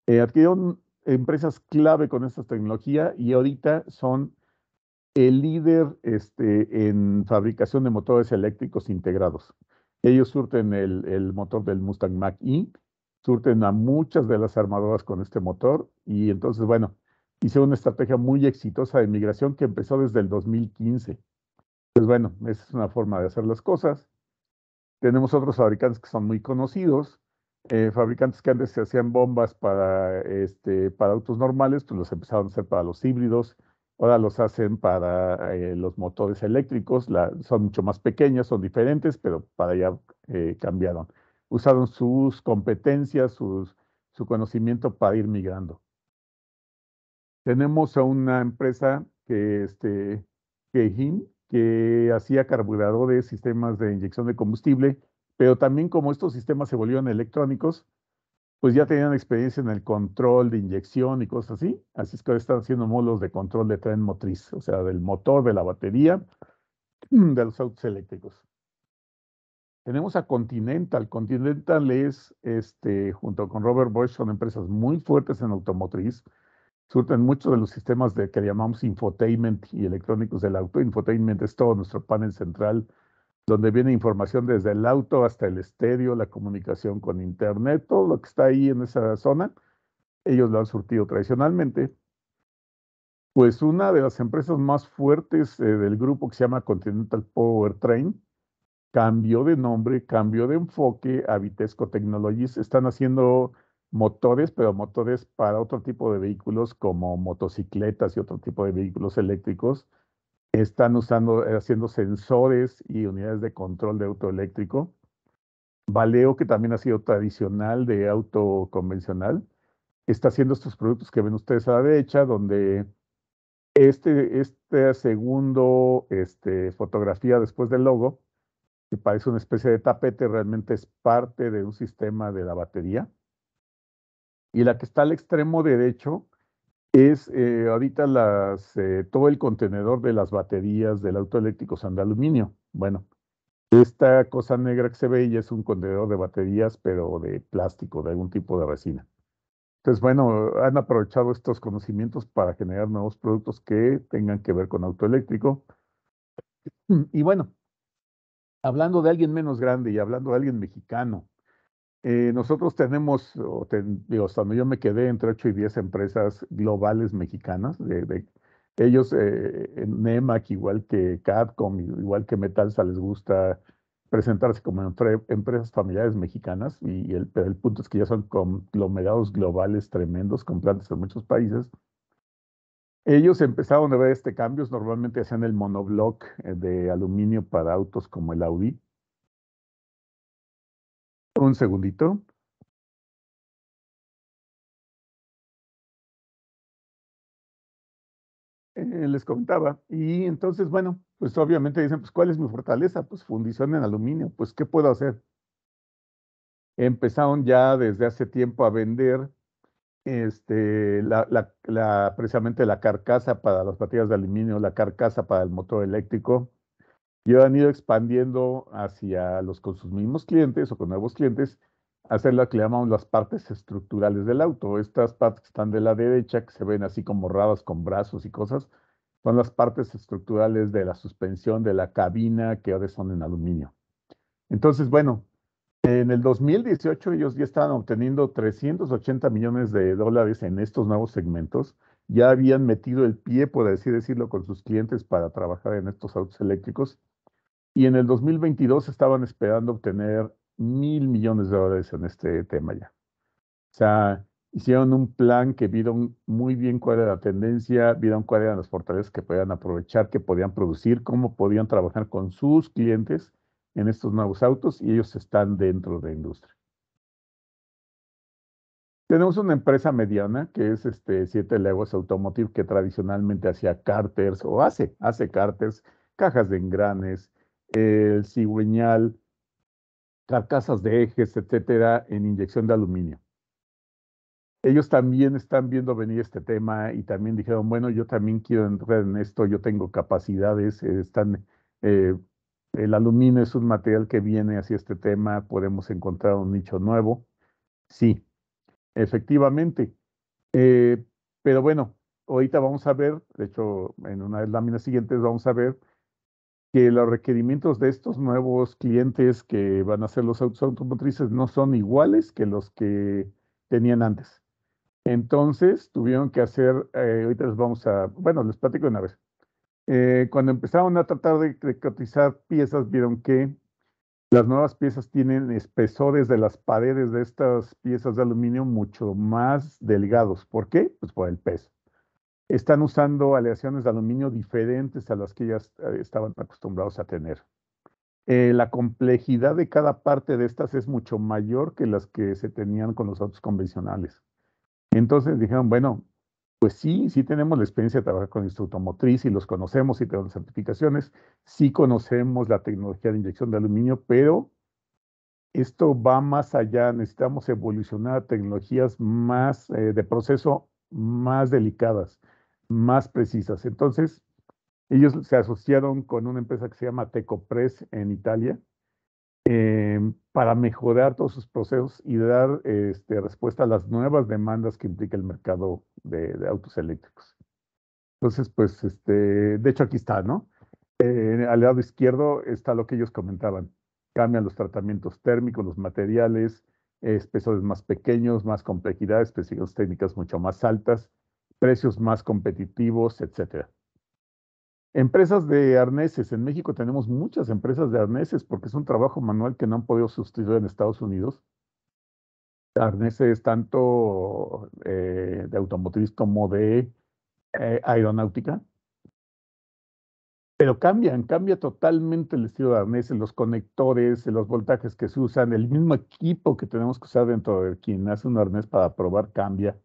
eh, adquirieron empresas clave con esta tecnología y ahorita son el líder este, en fabricación de motores eléctricos integrados. Ellos surten el, el motor del Mustang Mach-E, surten a muchas de las armadoras con este motor y entonces, bueno, Hice una estrategia muy exitosa de migración que empezó desde el 2015. Pues bueno, esa es una forma de hacer las cosas. Tenemos otros fabricantes que son muy conocidos. Eh, fabricantes que antes se hacían bombas para, este, para autos normales, pues los empezaron a hacer para los híbridos. Ahora los hacen para eh, los motores eléctricos. son mucho más pequeñas son diferentes, pero para allá eh, cambiaron. Usaron sus competencias, sus, su conocimiento para ir migrando. Tenemos a una empresa que, este, que que hacía carburadores, sistemas de inyección de combustible, pero también como estos sistemas se volvieron electrónicos, pues ya tenían experiencia en el control de inyección y cosas así. Así es que están haciendo módulos de control de tren motriz, o sea, del motor, de la batería, de los autos eléctricos. Tenemos a Continental. Continental es, este, junto con Robert Bosch, son empresas muy fuertes en automotriz surten muchos de los sistemas de, que llamamos infotainment y electrónicos del auto. Infotainment es todo nuestro panel central, donde viene información desde el auto hasta el estéreo, la comunicación con internet, todo lo que está ahí en esa zona, ellos lo han surtido tradicionalmente. Pues una de las empresas más fuertes eh, del grupo que se llama Continental Powertrain cambió de nombre, cambió de enfoque a Vitesco Technologies. Están haciendo motores, pero motores para otro tipo de vehículos como motocicletas y otro tipo de vehículos eléctricos. Están usando, eh, haciendo sensores y unidades de control de auto eléctrico. Valeo, que también ha sido tradicional de auto convencional, está haciendo estos productos que ven ustedes a la derecha, donde este, este segundo este, fotografía después del logo, que parece una especie de tapete, realmente es parte de un sistema de la batería y la que está al extremo derecho es eh, ahorita las, eh, todo el contenedor de las baterías del auto eléctrico son de aluminio. Bueno, esta cosa negra que se ve ya es un contenedor de baterías, pero de plástico, de algún tipo de resina. Entonces, bueno, han aprovechado estos conocimientos para generar nuevos productos que tengan que ver con auto eléctrico. Y bueno, hablando de alguien menos grande y hablando de alguien mexicano, eh, nosotros tenemos, o cuando yo me quedé entre 8 y 10 empresas globales mexicanas, de, ellos, eh, en NEMAC, igual que CADCOM, igual que Metalsa, les gusta presentarse como empresas familiares mexicanas, y el, punto es que ya son conglomerados globales tremendos, con plantas en muchos países. Ellos empezaron a ver este cambio, normalmente hacían el monobloc eh, de aluminio para autos como el Audi, un segundito. Eh, les comentaba. Y entonces, bueno, pues obviamente dicen, pues ¿cuál es mi fortaleza? Pues fundición en aluminio, pues ¿qué puedo hacer? Empezaron ya desde hace tiempo a vender este, precisamente la carcasa para las baterías de aluminio, la carcasa para el motor eléctrico, y han ido expandiendo hacia los con sus mismos clientes o con nuevos clientes, hacer lo que llamamos las partes estructurales del auto. Estas partes que están de la derecha, que se ven así como radas con brazos y cosas, son las partes estructurales de la suspensión de la cabina que ahora son en aluminio. Entonces, bueno, en el 2018 ellos ya estaban obteniendo 380 millones de dólares en estos nuevos segmentos. Ya habían metido el pie, por así decirlo, con sus clientes para trabajar en estos autos eléctricos y en el 2022 estaban esperando obtener mil millones de dólares en este tema ya. O sea, hicieron un plan que vieron muy bien cuál era la tendencia, vieron cuáles eran las fortalezas que podían aprovechar, que podían producir, cómo podían trabajar con sus clientes en estos nuevos autos y ellos están dentro de la industria. Tenemos una empresa mediana que es este Siete Legos Automotive que tradicionalmente hacía cárteres, o hace, hace carters, cajas de engranes, el eh, cigüeñal, carcasas de ejes, etcétera, en inyección de aluminio. Ellos también están viendo venir este tema y también dijeron, bueno, yo también quiero entrar en esto, yo tengo capacidades, eh, están, eh, el aluminio es un material que viene hacia este tema, podemos encontrar un nicho nuevo. Sí, efectivamente. pero bueno, ahorita vamos a ver, de hecho, en una de las láminas siguientes vamos a ver que los requerimientos de estos nuevos clientes que van a ser los automotrices no son iguales que los que tenían antes. Entonces tuvieron que hacer, eh, ahorita les vamos a, bueno, les platico una vez. Eh, cuando empezaron a tratar de, de cotizar piezas, vieron que las nuevas piezas tienen espesores de las paredes de estas piezas de aluminio mucho más delgados. ¿Por qué? Pues por el peso están usando aleaciones de aluminio diferentes a las que ya eh, estaban acostumbrados a tener. Eh, la complejidad de cada parte de estas es mucho mayor que las que se tenían con los autos convencionales. Entonces dijeron, bueno, pues sí, sí tenemos la experiencia de trabajar con el Instituto Motriz y los conocemos y tenemos certificaciones, sí conocemos la tecnología de inyección de aluminio, pero esto va más allá, necesitamos evolucionar a tecnologías más eh, de proceso más delicadas más precisas. Entonces, ellos se asociaron con una empresa que se llama Tecopress en Italia em, para mejorar todos sus procesos y dar este, respuesta a las nuevas demandas que implica el mercado de, autos eléctricos. Entonces, pues, este, de hecho aquí está, ¿no? Eh, al lado izquierdo está lo que ellos comentaban. Cambian los tratamientos térmicos, los materiales, espesores más pequeños, más complejidad, especificaciones técnicas mucho más altas, precios más competitivos, etcétera. Empresas de arneses. En México tenemos muchas empresas de arneses porque es un trabajo manual que no han podido sustituir en Estados Unidos. Arneses tanto eh, de automotriz como de eh, aeronáutica. Pero cambian, cambia totalmente el estilo de arneses, los conectores, los voltajes que se usan, el mismo equipo que tenemos que usar dentro de quien hace un arnés para probar cambia.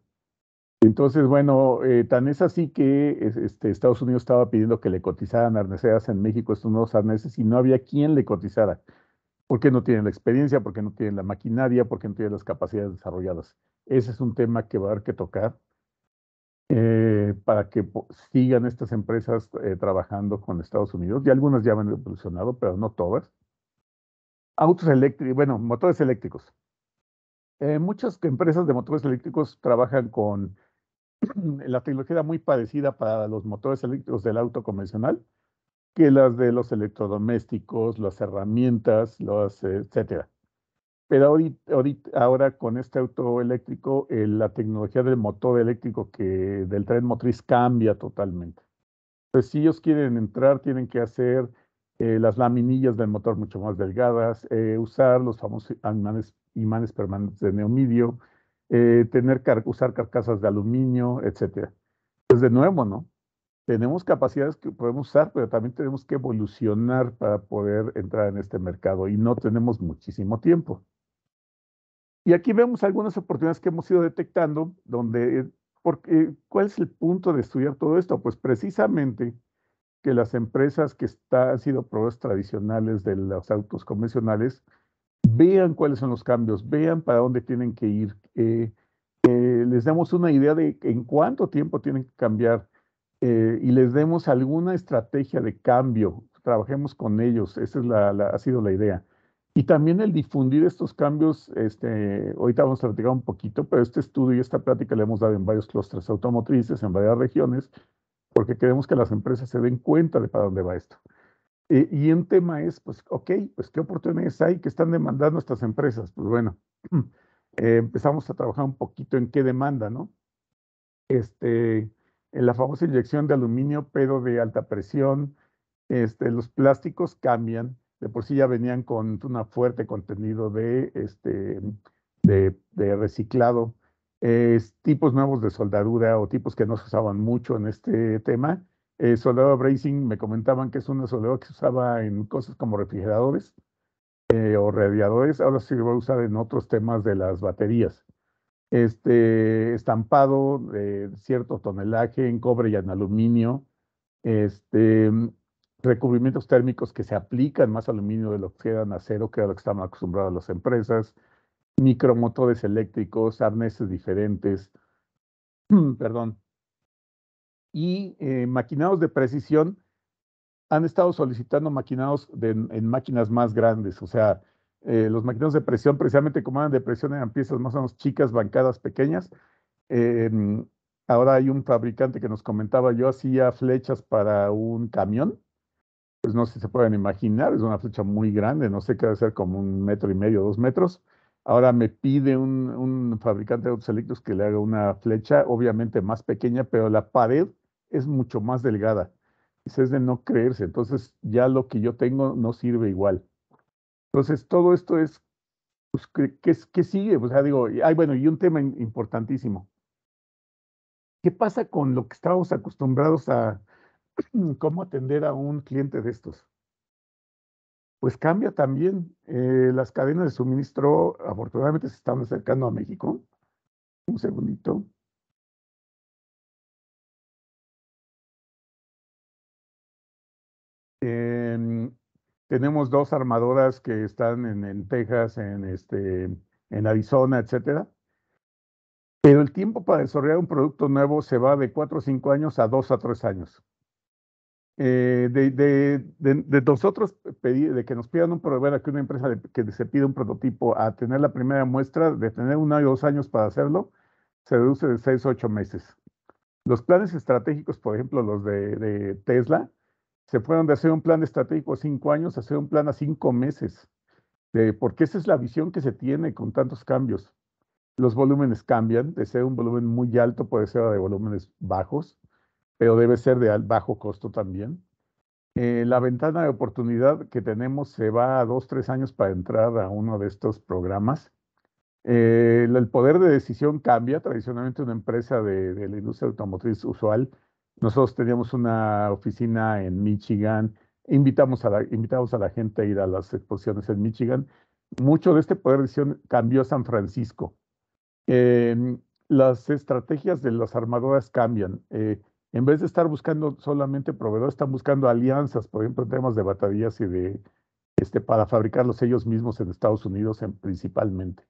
Entonces, bueno, eh, tan es así que este, Estados Unidos estaba pidiendo que le cotizaran arneseras en México estos nuevos arneses y no había quien le cotizara, porque no tienen la experiencia, porque no tienen la maquinaria, porque no tienen las capacidades desarrolladas. Ese es un tema que va a haber que tocar eh, para que sigan estas empresas eh, trabajando con Estados Unidos. Y algunas ya han evolucionado, pero no todas. Autos eléctricos, bueno, motores eléctricos. muchas empresas de motores eléctricos trabajan con la tecnología era muy parecida para los motores eléctricos del auto convencional que las de los electrodomésticos, las herramientas, los, etcétera. Pero ahora con este auto eléctrico, eh, la tecnología del motor eléctrico del tren motriz cambia totalmente. Entonces, pues, si ellos quieren entrar, tienen que hacer eh, las laminillas del motor mucho más delgadas, eh, usar los famosos imanes, imanes permanentes de neomidio, eh, tener que usar carcasas de aluminio, etcétera. Pues de nuevo, ¿no? Tenemos capacidades que podemos usar, pero también tenemos que evolucionar para poder entrar en este mercado y no tenemos muchísimo tiempo. Y aquí vemos algunas oportunidades que hemos ido detectando, donde, ¿cuál es el punto de estudiar todo esto? Pues precisamente que las empresas que está, han sido proveedores tradicionales de los autos convencionales, vean cuáles son los cambios, vean para dónde tienen que ir. Eh, eh, les damos una idea de en cuánto tiempo tienen que cambiar eh, y les demos alguna estrategia de cambio. Trabajemos con ellos, esa es ha sido la idea. Y también el difundir estos cambios, este, ahorita vamos a platicar un poquito, pero este estudio y esta plática le hemos dado en varios clústeres automotrices, en varias regiones, porque queremos que las empresas se den cuenta de para dónde va esto. Eh, y un tema es, pues, ok, pues, ¿qué oportunidades hay que están demandando estas empresas? Pues bueno, eh, empezamos a trabajar un poquito en qué demanda, ¿no? Este, en la famosa inyección de aluminio, pero de alta presión, este, los plásticos cambian, de por sí ya venían con un fuerte contenido de, este, de, reciclado, tipos nuevos de soldadura o tipos que no se usaban mucho en este tema, eh, soldado bracing me comentaban que es una soldadora que se usaba en cosas como refrigeradores eh, o radiadores, ahora se va a usar en otros temas de las baterías. Este estampado de cierto tonelaje en cobre y en aluminio, este, mm, recubrimientos térmicos que se aplican más aluminio de lo que eran acero, que era lo que estaban acostumbrados las empresas, micromotores eléctricos, arneses diferentes, perdón, y eh, maquinados de precisión han estado solicitando maquinados en máquinas más grandes, o sea, eh, los maquinados de presión, precisamente como eran de presión, eran piezas más o menos chicas, bancadas, pequeñas. Em, ahora hay un fabricante que nos comentaba, yo hacía flechas para un camión, pues no sé si se pueden imaginar, es una flecha muy grande, no sé qué debe ser como un metro y medio, dos metros. Ahora me pide un, fabricante de eléctricos que le haga una flecha, obviamente más pequeña, pero la pared es mucho más delgada. es de no creerse. Entonces ya lo que yo tengo no sirve igual. Entonces todo esto es, pues, ¿qué, sigue? O sea, digo, bueno, y un tema importantísimo. ¿Qué pasa con lo que estábamos acostumbrados a, cómo atender a un cliente de estos? Pues cambia también. Eh, las cadenas de suministro afortunadamente se están acercando a México. Un segundito. tenemos dos armadoras que están en, Texas, en, este, en Arizona, etcétera. Pero el tiempo para desarrollar un producto nuevo se va de 4 o 5 años a 2 a 3 años. Eh, de, de, de, de, nosotros pedir, de que nos pidan un proveedor que una empresa que se pide un prototipo a tener la primera muestra, de tener un año o dos años para hacerlo, se reduce de 6 o 8 meses. Los planes estratégicos, por ejemplo, los de Tesla, se fueron de hacer un plan estratégico a cinco años hacer un plan a cinco meses, porque esa es la visión que se tiene con tantos cambios. Los volúmenes cambian, de ser un volumen muy alto puede ser de volúmenes bajos, pero debe ser de bajo costo también. Eh, la ventana de oportunidad que tenemos se va a dos, tres años para entrar a uno de estos programas. Eh, el poder de decisión cambia. Tradicionalmente una empresa de la industria automotriz usual nosotros teníamos una oficina en Michigan, invitamos a la, a la gente a ir a las exposiciones en Michigan. Mucho de este poder de decisión cambió a San Francisco. Em, las estrategias de las armadoras cambian. Eh, en vez de estar buscando solamente proveedores, están buscando alianzas, por ejemplo, en temas de baterías y de este, para fabricarlos ellos mismos en Estados Unidos principalmente.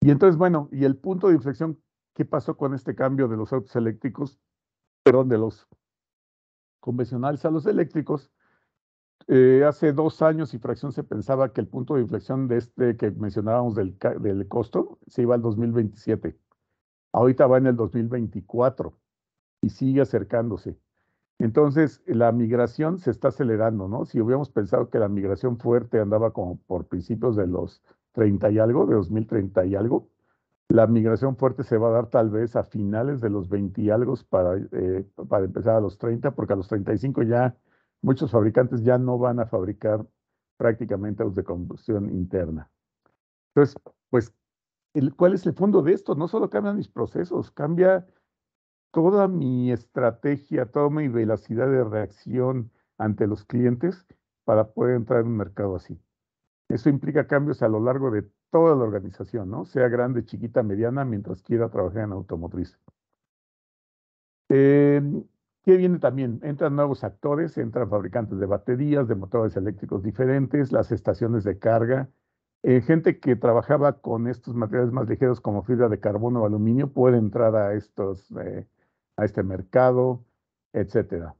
Y entonces, bueno, y el punto de inflexión, ¿qué pasó con este cambio de los autos eléctricos? perdón, de los convencionales a los eléctricos, eh, hace dos años y fracción se pensaba que el punto de inflexión de este que mencionábamos del, del costo se iba al 2027. Ahorita va en el 2024 y sigue acercándose. Entonces, la migración se está acelerando, ¿no? Si hubiéramos pensado que la migración fuerte andaba como por principios de los 30 y algo, de 2030 y algo, la migración fuerte se va a dar tal vez a finales de los 20 y algo para, eh, para empezar a los 30, porque a los 35 ya muchos fabricantes ya no van a fabricar prácticamente autos de combustión interna. Entonces, pues, el, ¿cuál es el fondo de esto? No solo cambian mis procesos, cambia toda mi estrategia, toda mi velocidad de reacción ante los clientes para poder entrar en un mercado así. Eso implica cambios a lo largo de toda la organización, ¿no? Sea grande, chiquita, mediana, mientras quiera trabajar en automotriz. Em, ¿Qué viene también? Entran nuevos actores, entran fabricantes de baterías, de motores eléctricos diferentes, las estaciones de carga. Eh, gente que trabajaba con estos materiales más ligeros como fibra de carbono o aluminio puede entrar a, estos, eh, a este mercado, etc.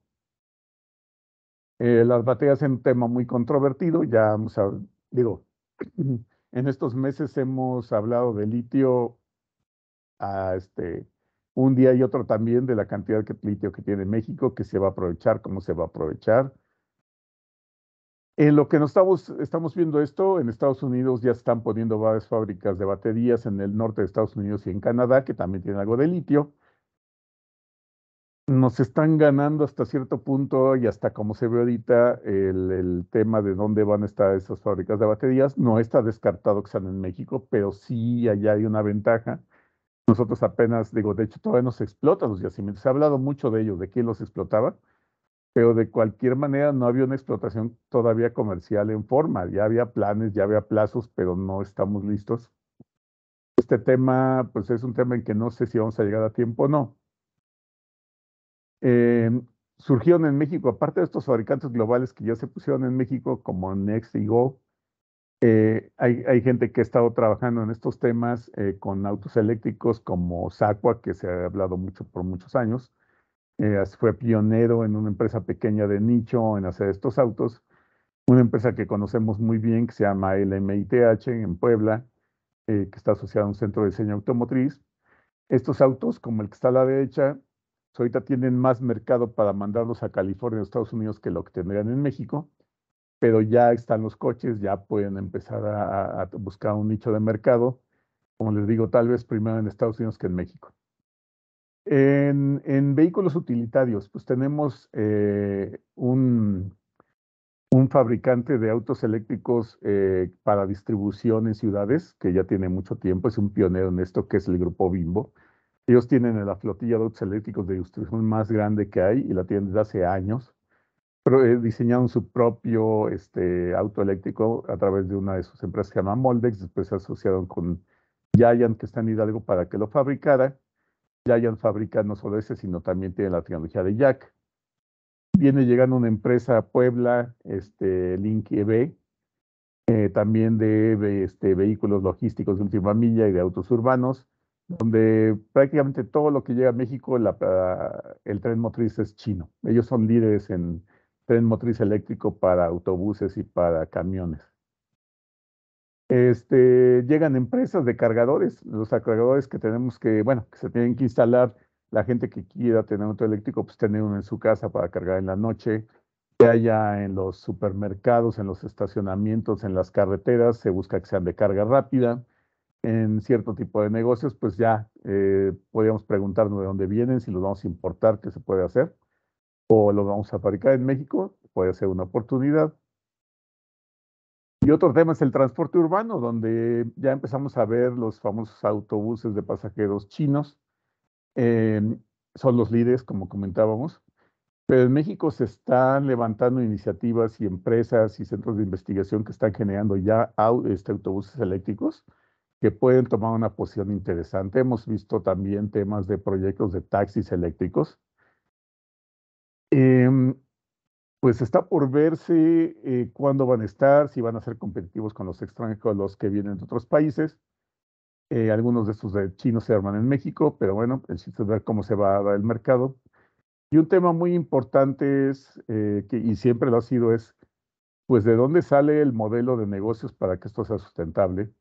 Eh, las baterías es un tema muy controvertido, ya, vamos a... digo, En estos meses hemos hablado de litio ah, este, un día y otro también de la cantidad de litio que tiene México, que se va a aprovechar, cómo se va a aprovechar. En lo que nos estamos, estamos viendo esto, en Estados Unidos ya están poniendo varias fábricas de baterías en el norte de Estados Unidos y en Canadá, que también tienen algo de litio nos están ganando hasta cierto punto y hasta como se ve ahorita el, tema de dónde van a estar esas fábricas de baterías. No está descartado que sean en México, pero sí allá hay una ventaja. Nosotros apenas, digo, de hecho todavía no se explotan los yacimientos. Se ha hablado mucho de ellos, de quién los explotaba, pero de cualquier manera no había una explotación todavía comercial en forma. Ya había planes, ya había plazos, pero no estamos listos. Este tema, pues es un tema en que no sé si vamos a llegar a tiempo o no Em, surgieron en México, aparte de estos fabricantes globales que ya se pusieron en México, como Next y Go, eh, hay, gente que ha estado trabajando en estos temas eh, con autos eléctricos como Sacua, que se ha hablado mucho por muchos años. Eh, fue pionero en una empresa pequeña de nicho en hacer estos autos. Una empresa que conocemos muy bien que se llama LMITH en Puebla, que está asociada a un centro de diseño automotriz. Estos autos, como el que está a la derecha, ahorita tienen más mercado para mandarlos a California, Estados Unidos, que lo que tendrían en México, pero ya están los coches, ya pueden empezar a, buscar un nicho de mercado. Como les digo, tal vez primero en Estados Unidos que en México. En, vehículos utilitarios, pues tenemos eh, un, fabricante de autos eléctricos eh, para distribución en ciudades que ya tiene mucho tiempo, es un pionero en esto, que es el grupo Bimbo. Ellos tienen la flotilla de autos eléctricos de distribución más grande que hay y la tienen desde hace años. Pero, eh, diseñaron su propio este, auto eléctrico a través de una de sus empresas que se llama Moldex. Después se asociaron con Giant, que está en Hidalgo, para que lo fabricara. Giant fabrica no solo ese, sino también tiene la tecnología de Jack. Viene llegando una empresa a Puebla, este, Link e eh, también de, este, vehículos logísticos de última milla y de autos urbanos donde prácticamente todo lo que llega a México, ah, el tren motriz es chino. Ellos son líderes en tren motriz eléctrico para autobuses y para camiones. Este, llegan empresas de cargadores, los cargadores que tenemos que, bueno, que se tienen que instalar, la gente que quiera tener un auto eléctrico, pues tener uno en su casa para cargar en la noche, que haya en los supermercados, en los estacionamientos, en las carreteras, se busca que sean de carga rápida, en cierto tipo de negocios, pues ya eh, podríamos preguntarnos de dónde vienen, si los vamos a importar, qué se puede hacer, o los vamos a fabricar en México, puede ser una oportunidad. Y otro tema es el transporte urbano, donde ya empezamos a ver los famosos autobuses de pasajeros chinos. Eh, son los líderes, como comentábamos. Pero en México se están levantando iniciativas y empresas y centros de investigación que están generando ya este, autobuses eléctricos que pueden tomar una posición interesante. Hemos visto también temas de proyectos de taxis eléctricos. Em, pues está por verse eh, cuándo van a estar, si van a ser competitivos con los extranjeros, los que vienen de otros países. Eh, algunos de estos de chinos se arman en México, pero bueno, el chiste es ver cómo se va a dar el mercado. Y un tema muy importante es, eh, que, y siempre lo ha sido, es, pues, ¿de dónde sale el modelo de negocios para que esto sea sustentable?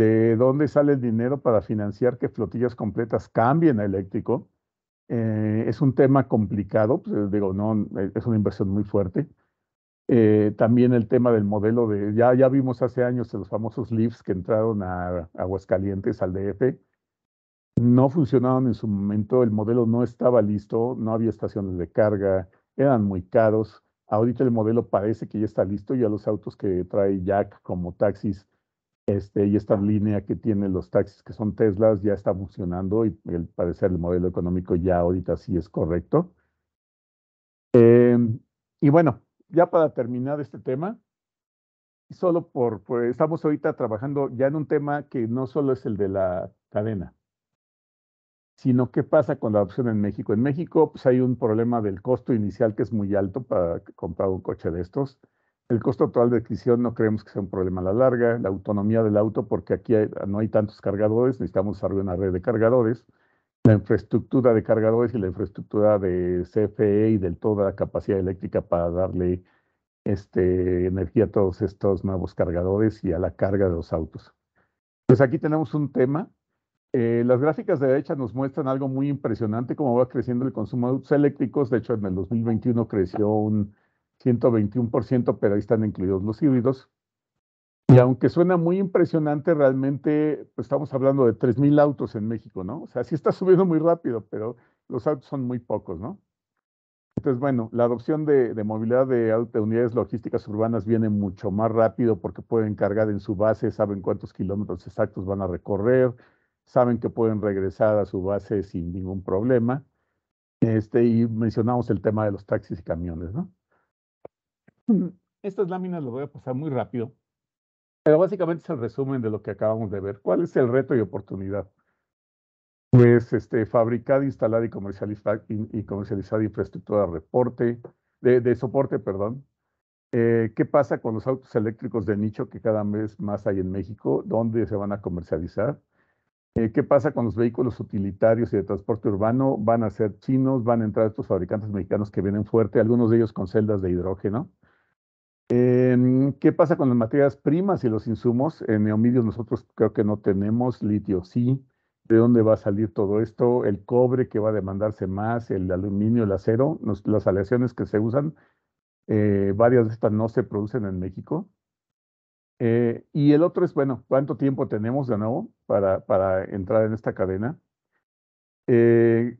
de dónde sale el dinero para financiar que flotillas completas cambien a eléctrico. Eh, es un tema complicado, pues, digo, no, eh, es una inversión muy fuerte. Eh, también el tema del modelo de, ya, ya vimos hace años los famosos LIFs que entraron a, Aguascalientes, al DF, no funcionaban en su momento, el modelo no estaba listo, no había estaciones de carga, eran muy caros. Ahorita el modelo parece que ya está listo, ya los autos que trae Jack como taxis este, y esta línea que tienen los taxis que son Teslas ya está funcionando y el parecer el modelo económico ya ahorita sí es correcto. Em, y bueno, ya para terminar este tema, solo por, estamos ahorita trabajando ya en un tema que no solo es el de la cadena, sino qué pasa con la adopción en México. En México pues hay un problema del costo inicial que es muy alto para comprar un coche de estos. El costo total de adquisición no creemos que sea un problema a la larga. La autonomía del auto, porque aquí no hay tantos cargadores, necesitamos desarrollar una red de cargadores. La infraestructura de cargadores y la infraestructura de CFE y de toda la capacidad eléctrica para darle este, energía a todos estos nuevos cargadores y a la carga de los autos. Pues aquí tenemos un tema. Eh, las gráficas de derecha nos muestran algo muy impresionante, cómo va creciendo el consumo de autos eléctricos. De hecho, en el 2021 creció un 121%, pero ahí están incluidos los híbridos. Y aunque suena muy impresionante, realmente pues, estamos hablando de 3.000 autos en México, ¿no? O sea, sí está subiendo muy rápido, pero los autos son muy pocos, ¿no? Entonces, bueno, la adopción de, movilidad de, de, unidades logísticas urbanas viene mucho más rápido porque pueden cargar en su base, saben cuántos kilómetros exactos van a recorrer, saben que pueden regresar a su base sin ningún problema. Este, y mencionamos el tema de los taxis y camiones, ¿no? Estas láminas las voy a pasar muy rápido, pero básicamente es el resumen de lo que acabamos de ver. ¿Cuál es el reto y oportunidad? Pues este, fabricar, instalar y comercializar, comercializar infraestructura de, reporte, de, soporte. Perdón. Eh, ¿Qué pasa con los autos eléctricos de nicho que cada vez más hay en México? ¿Dónde se van a comercializar? Eh, ¿Qué pasa con los vehículos utilitarios y de transporte urbano? ¿Van a ser chinos? ¿Van a entrar estos fabricantes mexicanos que vienen fuerte? Algunos de ellos con celdas de hidrógeno. Em, ¿Qué pasa con las materias primas y los insumos? En neomidios nosotros creo que no tenemos, litio sí. ¿De dónde va a salir todo esto? El cobre que va a demandarse más, el aluminio, el acero, las aleaciones que se usan, eh, varias de estas no se producen en México. Eh, y el otro es, bueno, ¿cuánto tiempo tenemos de nuevo para, para entrar en esta cadena? Eh,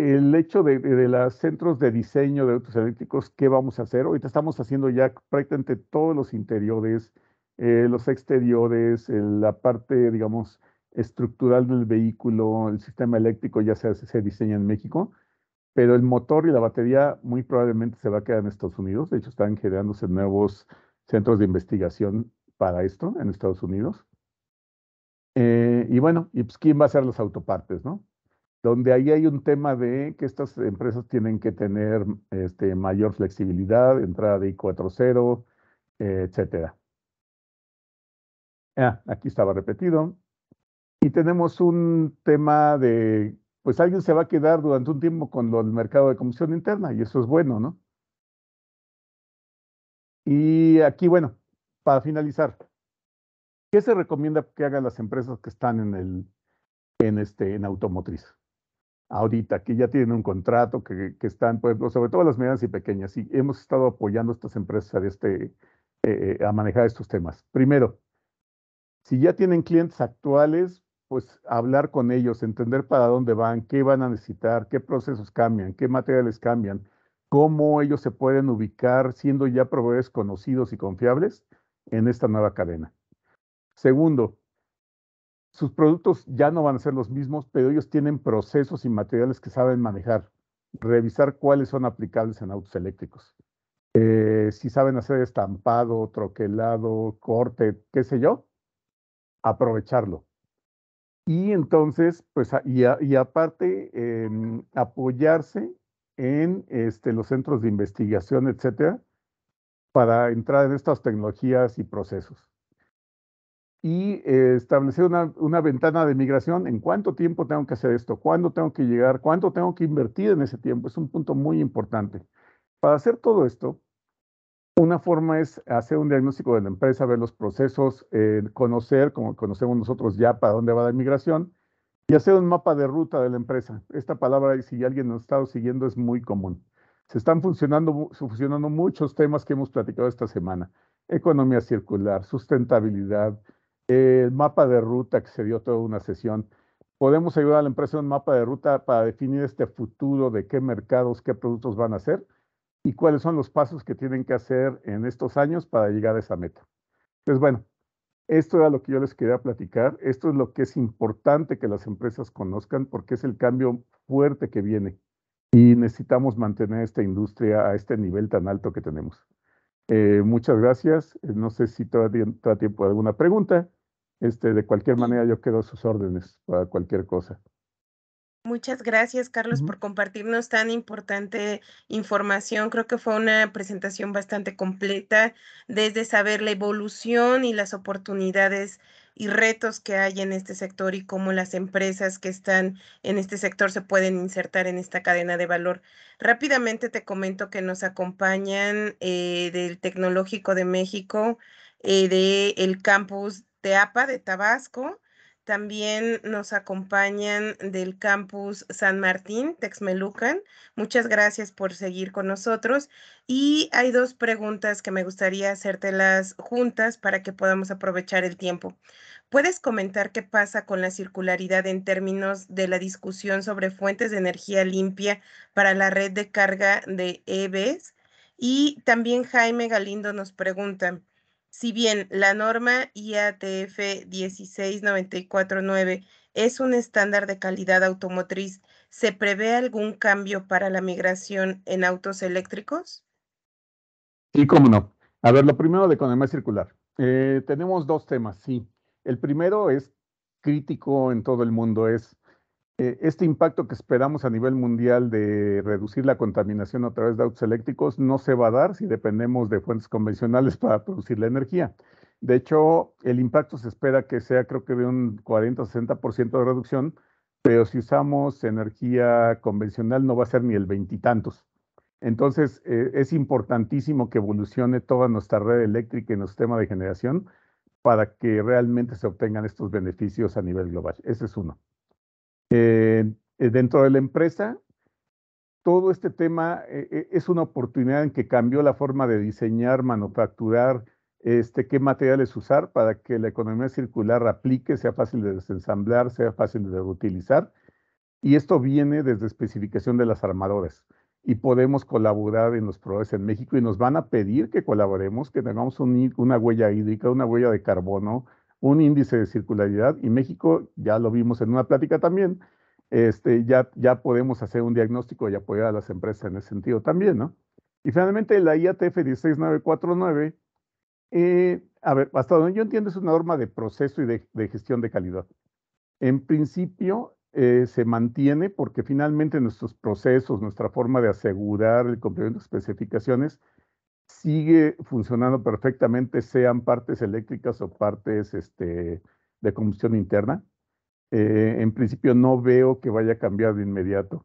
el hecho de, los centros de diseño de autos eléctricos, ¿qué vamos a hacer? Ahorita estamos haciendo ya prácticamente todos los interiores, eh, los exteriores, la parte, digamos, estructural del vehículo, el sistema eléctrico ya se, se diseña en México, pero el motor y la batería muy probablemente se va a quedar en Estados Unidos. De hecho, están generándose nuevos centros de investigación para esto en Estados Unidos. Eh, y bueno, y pues, ¿quién va a hacer las autopartes, no? donde ahí hay un tema de que estas empresas tienen que tener este, mayor flexibilidad, entrada de I4.0, eh, etcétera. Ah, aquí estaba repetido. Y tenemos un tema de, pues alguien se va a quedar durante un tiempo con lo, el mercado de comisión interna y eso es bueno, ¿no? Y aquí, bueno, para finalizar, ¿qué se recomienda que hagan las empresas que están en el en este en automotriz? ahorita, que ya tienen un contrato, que, que están, pues, sobre todo las medianas y pequeñas, y hemos estado apoyando a estas empresas a, este, eh, eh, a manejar estos temas. Primero, si ya tienen clientes actuales, pues hablar con ellos, entender para dónde van, qué van a necesitar, qué procesos cambian, qué materiales cambian, cómo ellos se pueden ubicar siendo ya proveedores conocidos y confiables en esta nueva cadena. Segundo, sus productos ya no van a ser los mismos, pero ellos tienen procesos y materiales que saben manejar. Revisar cuáles son aplicables en autos eléctricos. Eh, si saben hacer estampado, troquelado, corte, qué sé yo, aprovecharlo. Y entonces, pues, y, aparte, em, apoyarse en este, los centros de investigación, etcétera, para entrar en estas tecnologías y procesos y eh, establecer una, una, ventana de migración en cuánto tiempo tengo que hacer esto, cuándo tengo que llegar, cuánto tengo que invertir en ese tiempo. Es un punto muy importante. Para hacer todo esto, una forma es hacer un diagnóstico de la empresa, ver los procesos, eh, conocer, como conocemos nosotros ya, para dónde va la migración y hacer un mapa de ruta de la empresa. Esta palabra, si alguien nos estado siguiendo, es muy común. Se están funcionando, funcionando muchos temas que hemos platicado esta semana. Economía circular, sustentabilidad, eh, el mapa de ruta que se dio toda una sesión. Podemos ayudar a la empresa en un mapa de ruta para definir este futuro de qué mercados, qué productos van a ser y cuáles son los pasos que tienen que hacer en estos años para llegar a esa meta. Entonces, pues bueno, esto era lo que yo les quería platicar. Esto es lo que es importante que las empresas conozcan porque es el cambio fuerte que viene y necesitamos mantener esta industria a este nivel tan alto que tenemos. Eh, muchas gracias. No sé si todavía está tiempo de alguna pregunta. Este, de cualquier manera, yo quedo a sus órdenes para cualquier cosa. Muchas gracias, Carlos, por compartirnos tan importante información. Creo que fue una presentación bastante completa, desde saber la evolución y las oportunidades y retos que hay en este sector y cómo las empresas que están en este sector se pueden insertar en esta cadena de valor. Rápidamente te comento que nos acompañan eh, del Tecnológico de México, eh, del de campus TEAPA de Tabasco. También nos acompañan del campus San Martín, Texmelucan. Muchas gracias por seguir con nosotros. Y hay dos preguntas que me gustaría hacértelas juntas para que podamos aprovechar el tiempo. ¿Puedes comentar qué pasa con la circularidad en términos de la discusión sobre fuentes de energía limpia para la red de carga de EVs? Y también Jaime Galindo nos pregunta, si bien la norma IATF 16949 es un estándar de calidad automotriz, ¿se prevé algún cambio para la migración en autos eléctricos? Sí, cómo no. A ver, lo primero de economía circular. Eh, tenemos dos temas, sí. El primero es crítico en todo el mundo, es eh, este impacto que esperamos a nivel mundial de reducir la contaminación a través de autos eléctricos no se va a dar si dependemos de fuentes convencionales para producir la energía. De hecho, el impacto se espera que sea creo que de un 40-60% de reducción, pero si usamos energía convencional no va a ser ni el veintitantos. Entonces, eh, es importantísimo que evolucione toda nuestra red eléctrica y nuestro sistema de generación para que realmente se obtengan estos beneficios a nivel global. Ese es uno. Eh, eh, dentro de la empresa, todo este tema eh, eh, es una oportunidad en que cambió la forma de diseñar, manufacturar, este, qué materiales usar para que la economía circular aplique, sea fácil de desensamblar, sea fácil de reutilizar. Y esto viene desde especificación de las armadoras. Y podemos colaborar en los proveedores en México y nos van a pedir que colaboremos, que tengamos una huella hídrica, una huella de carbono, un índice de circularidad y México, ya lo vimos en una plática también, este, ya, ya podemos hacer un diagnóstico y apoyar a las empresas en ese sentido también, ¿no? Y finalmente la IATF 16949, eh, a ver, hasta donde yo entiendo es una norma de proceso y de, gestión de calidad. En principio eh, se mantiene porque finalmente nuestros procesos, nuestra forma de asegurar el cumplimiento de especificaciones, sigue funcionando perfectamente, sean partes eléctricas o partes este, de combustión interna. Eh, en principio no veo que vaya a cambiar de inmediato.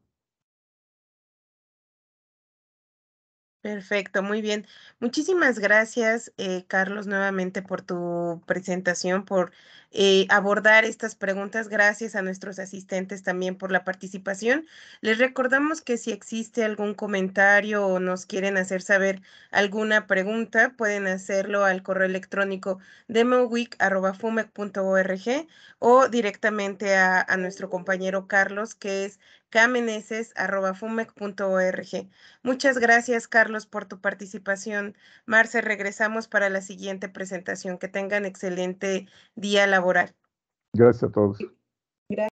Perfecto, muy bien. Muchísimas gracias, eh, Carlos, nuevamente por tu presentación, por eh, abordar estas preguntas. Gracias a nuestros asistentes también por la participación. Les recordamos que si existe algún comentario o nos quieren hacer saber alguna pregunta, pueden hacerlo al correo electrónico demoweek.fumec.org o directamente a nuestro compañero Carlos, que es kameneses.fumec.org. Muchas gracias, Carlos, por tu participación. Marce, regresamos para la siguiente presentación. Que tengan excelente día laboral. Gracias a todos.